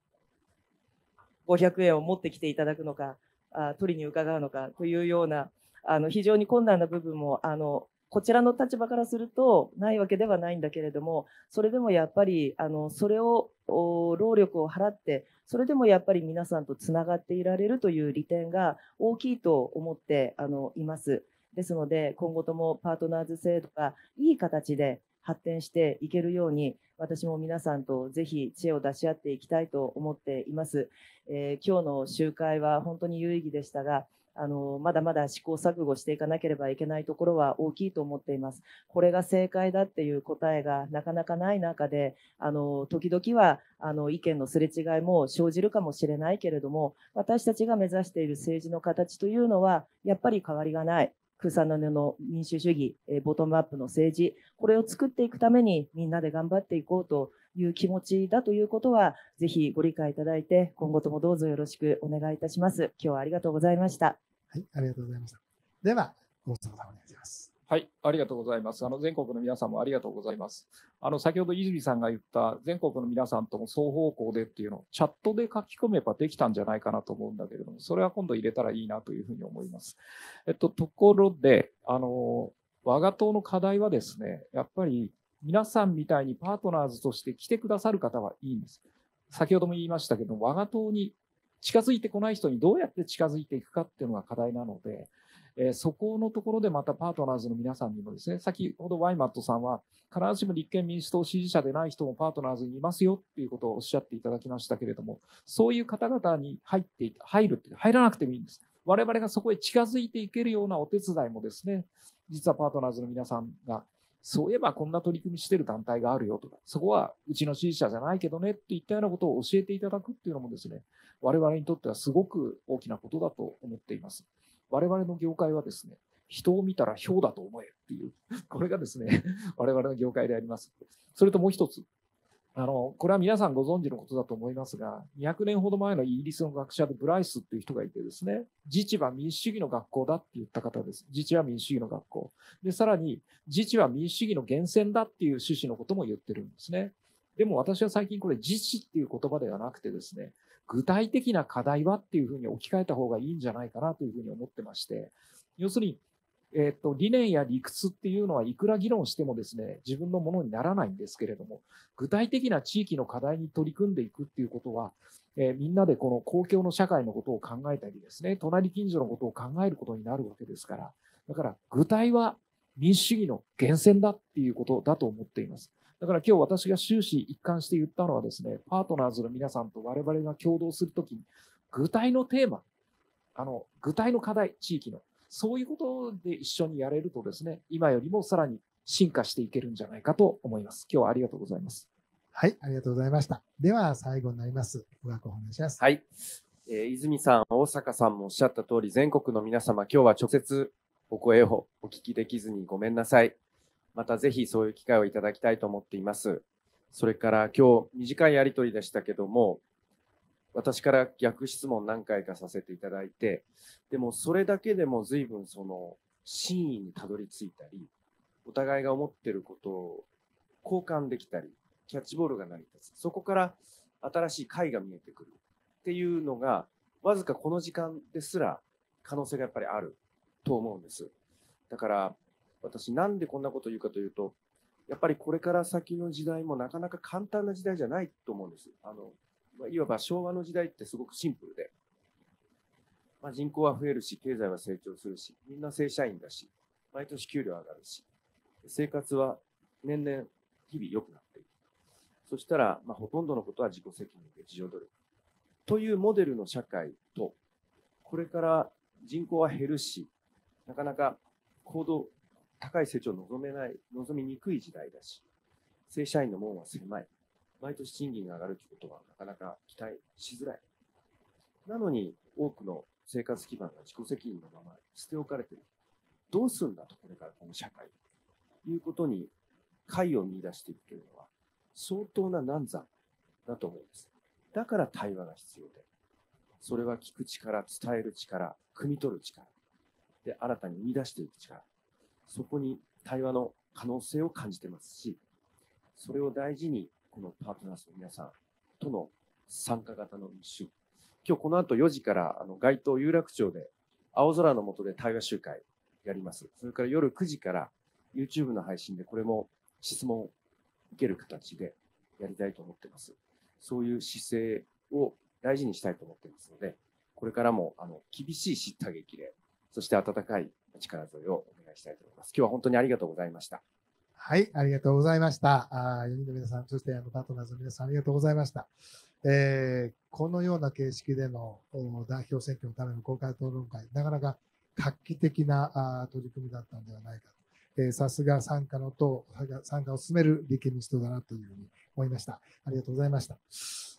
ー、500円を持ってきていただくのか、あ取りに伺うのかというような、あの非常に困難な部分もあのこちらの立場からするとないわけではないんだけれども、それでもやっぱりあのそれを労力を払って、それでもやっぱり皆さんとつながっていられるという利点が大きいと思ってあのいます。ですので、今後ともパートナーズ制度がいい形で発展していけるように、私も皆さんとぜひ知恵を出し合っていきたいと思っています。えー、今日の集会は本当に有意義でしたが、あの、まだまだ試行錯誤していかなければいけないところは大きいと思っています。これが正解だっていう答えがなかなかない中で、あの、時々は、あの、意見のすれ違いも生じるかもしれないけれども、私たちが目指している政治の形というのは、やっぱり変わりがない。草の根の民主主義、えボトムアップの政治、これを作っていくためにみんなで頑張っていこうという気持ちだということは、ぜひご理解いただいて、今後ともどうぞよろしくお願いいたします。今日はありがとうございました。はい、ありがとうございました。では、大沢さんお願いします。はい、ありがとうございます。あの全国の皆さんもありがとうございます。あの先ほど泉さんが言った全国の皆さんとも双方向でっていうのをチャットで書き込めばできたんじゃないかなと思うんだけれども、それは今度入れたらいいなというふうに思います。えっとところで、あの我が党の課題はですね、やっぱり皆さんみたいにパートナーズとして来てくださる方はいいんです。先ほども言いましたけど、我が党に近づいてこない人にどうやって近づいていくかっていうのが課題なので、えそこのところでまたパートナーズの皆さんにもですね、先ほどワイマットさんは、必ずしも立憲民主党支持者でない人もパートナーズにいますよっていうことをおっしゃっていただきましたけれども、そういう方々に入って入るって、入らなくてもいいんです。我々がそこへ近づいていけるようなお手伝いもですね、実はパートナーズの皆さんが、そういえばこんな取り組みしてる団体があるよとか、そこはうちの支持者じゃないけどねっていったようなことを教えていただくっていうのもですね、我々にとってはすごく大きなことだと思っています。我々の業界はですね、人を見たらひょうだと思えっていう、これがですね、我々の業界であります。それともう一つ、あの、これは皆さんご存知のことだと思いますが、200年ほど前のイギリスの学者でブライスっていう人がいてですね、自治は民主主義の学校だって言った方です。自治は民主主義の学校。で、さらに、自治は民主主義の源泉だっていう趣旨のことも言ってるんですね。でも私は最近これ自治っていう言葉ではなくてですね、具体的な課題はっていうふうに置き換えた方がいいんじゃないかなというふうに思ってまして、要するに、えっ、と、理念や理屈っていうのはいくら議論してもですね、自分のものにならないんですけれども、具体的な地域の課題に取り組んでいくっていうことは、えー、みんなでこの公共の社会のことを考えたりですね、隣近所のことを考えることになるわけですから、だから具体は民主主義の源泉だっていうことだと思っています。だから今日私が終始一貫して言ったのはですね、パートナーズの皆さんと我々が共同するときに、具体のテーマ、あの、具体の課題、地域の、そういうことで一緒にやれるとですね、今よりもさらに進化していけるんじゃないかと思います。今日はありがとうございます。はい、ありがとうございました。では最後になります。小学お願いします。はい。えー、泉さん、大阪さんもおっしゃった通り、全国の皆様、今日は直接お声をお聞きできずにごめんなさい。またぜひそういう機会をいただきたいと思っています。それから今日短いやりとりでしたけども、私から逆質問何回かさせていただいて、でもそれだけでも随分その真意にたどり着いたり、お互いが思ってることを交換できたり、キャッチボールが成り立つ。そこから新しい回が見えてくるっていうのが、わずかこの時間ですら可能性がやっぱりあると思うんです。だから、私なんでこんなこと言うかというと、やっぱりこれから先の時代もなかなか簡単な時代じゃないと思うんです。あの、いわば昭和の時代ってすごくシンプルで、まあ、人口は増えるし、経済は成長するし、みんな正社員だし、毎年給料上がるし、生活は年々日々良くなっていく。そしたら、まあ、ほとんどのことは自己責任で自助努力。というモデルの社会と、これから人口は減るし、なかなか行動高い成長を望めない、望みにくい時代だし、正社員の門は狭い。毎年賃金が上がるということはなかなか期待しづらい。なのに、多くの生活基盤が自己責任のまま捨て置かれている。どうすんだと、これからこの社会。ということに、解を見出していくというのは、相当な難産だと思うんです。だから対話が必要で、それは聞く力、伝える力、汲み取る力、で、新たに生み出していく力、そこに対話の可能性を感じてますし、それを大事に、このパートナーズの皆さんとの参加型の一週。今日この後4時から、あの、街頭有楽町で、青空の下で対話集会やります。それから夜9時から、YouTube の配信でこれも質問を受ける形でやりたいと思ってます。そういう姿勢を大事にしたいと思ってますので、これからも、あの、厳しい叱咤激励、そして温かいお力添えをお願いしたいと思います。今日は本当にありがとうございました。はい、ありがとうございました。あ4人の皆さん、そしてあのパートナーズの皆さん、ありがとうございました。えー、このような形式での代表選挙のための公開討論会、なかなか画期的なあ取り組みだったんではないかと。さすが参加の党、参加を進める立憲民主党だなというふうに思いました。ありがとうございました。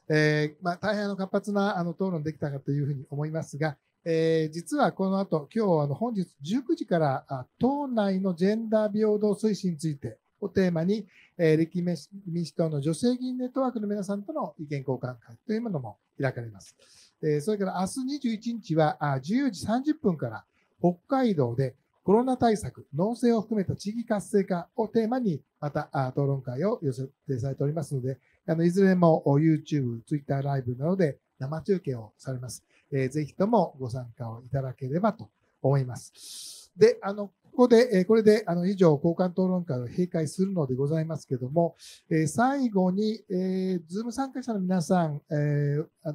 えーまあ、大変あの活発なあの討論できたかというふうに思いますが、えー、実はこの後、今日あの本日19時からあ、党内のジェンダー平等推進についてをテーマに、えー、立憲民主党の女性議員ネットワークの皆さんとの意見交換会というものも開かれます。えー、それから明日21日はあ14時30分から北海道でコロナ対策、農政を含めた地域活性化をテーマに、また討論会を予定されておりますので、あのいずれも YouTube、Twitter ライブなどで生中継をされます。えー、ぜひともご参加をいただければと思います。で、あの、ここで、えー、これで、あの、以上、交換討論会を閉会するのでございますけども、えー、最後に、えー、ズーム参加者の皆さん、えーあ、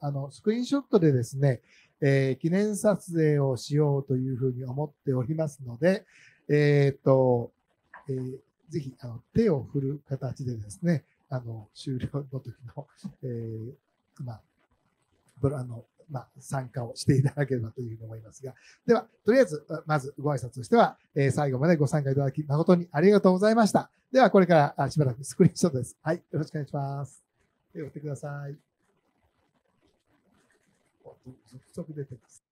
あの、スクリーンショットでですね、えー、記念撮影をしようというふうに思っておりますので、えっ、と、えー、ぜひあの手を振る形でですね、あの終了の時の、えー、まあ、のまあ、参加をしていただければというふうに思いますが、では、とりあえず、まずご挨拶としては、え最後までご参加いただき、誠にありがとうございました。では、これからしばらくスクリーンショットです。はい、よろしくお願いします。手を振ってください。お続々出てます。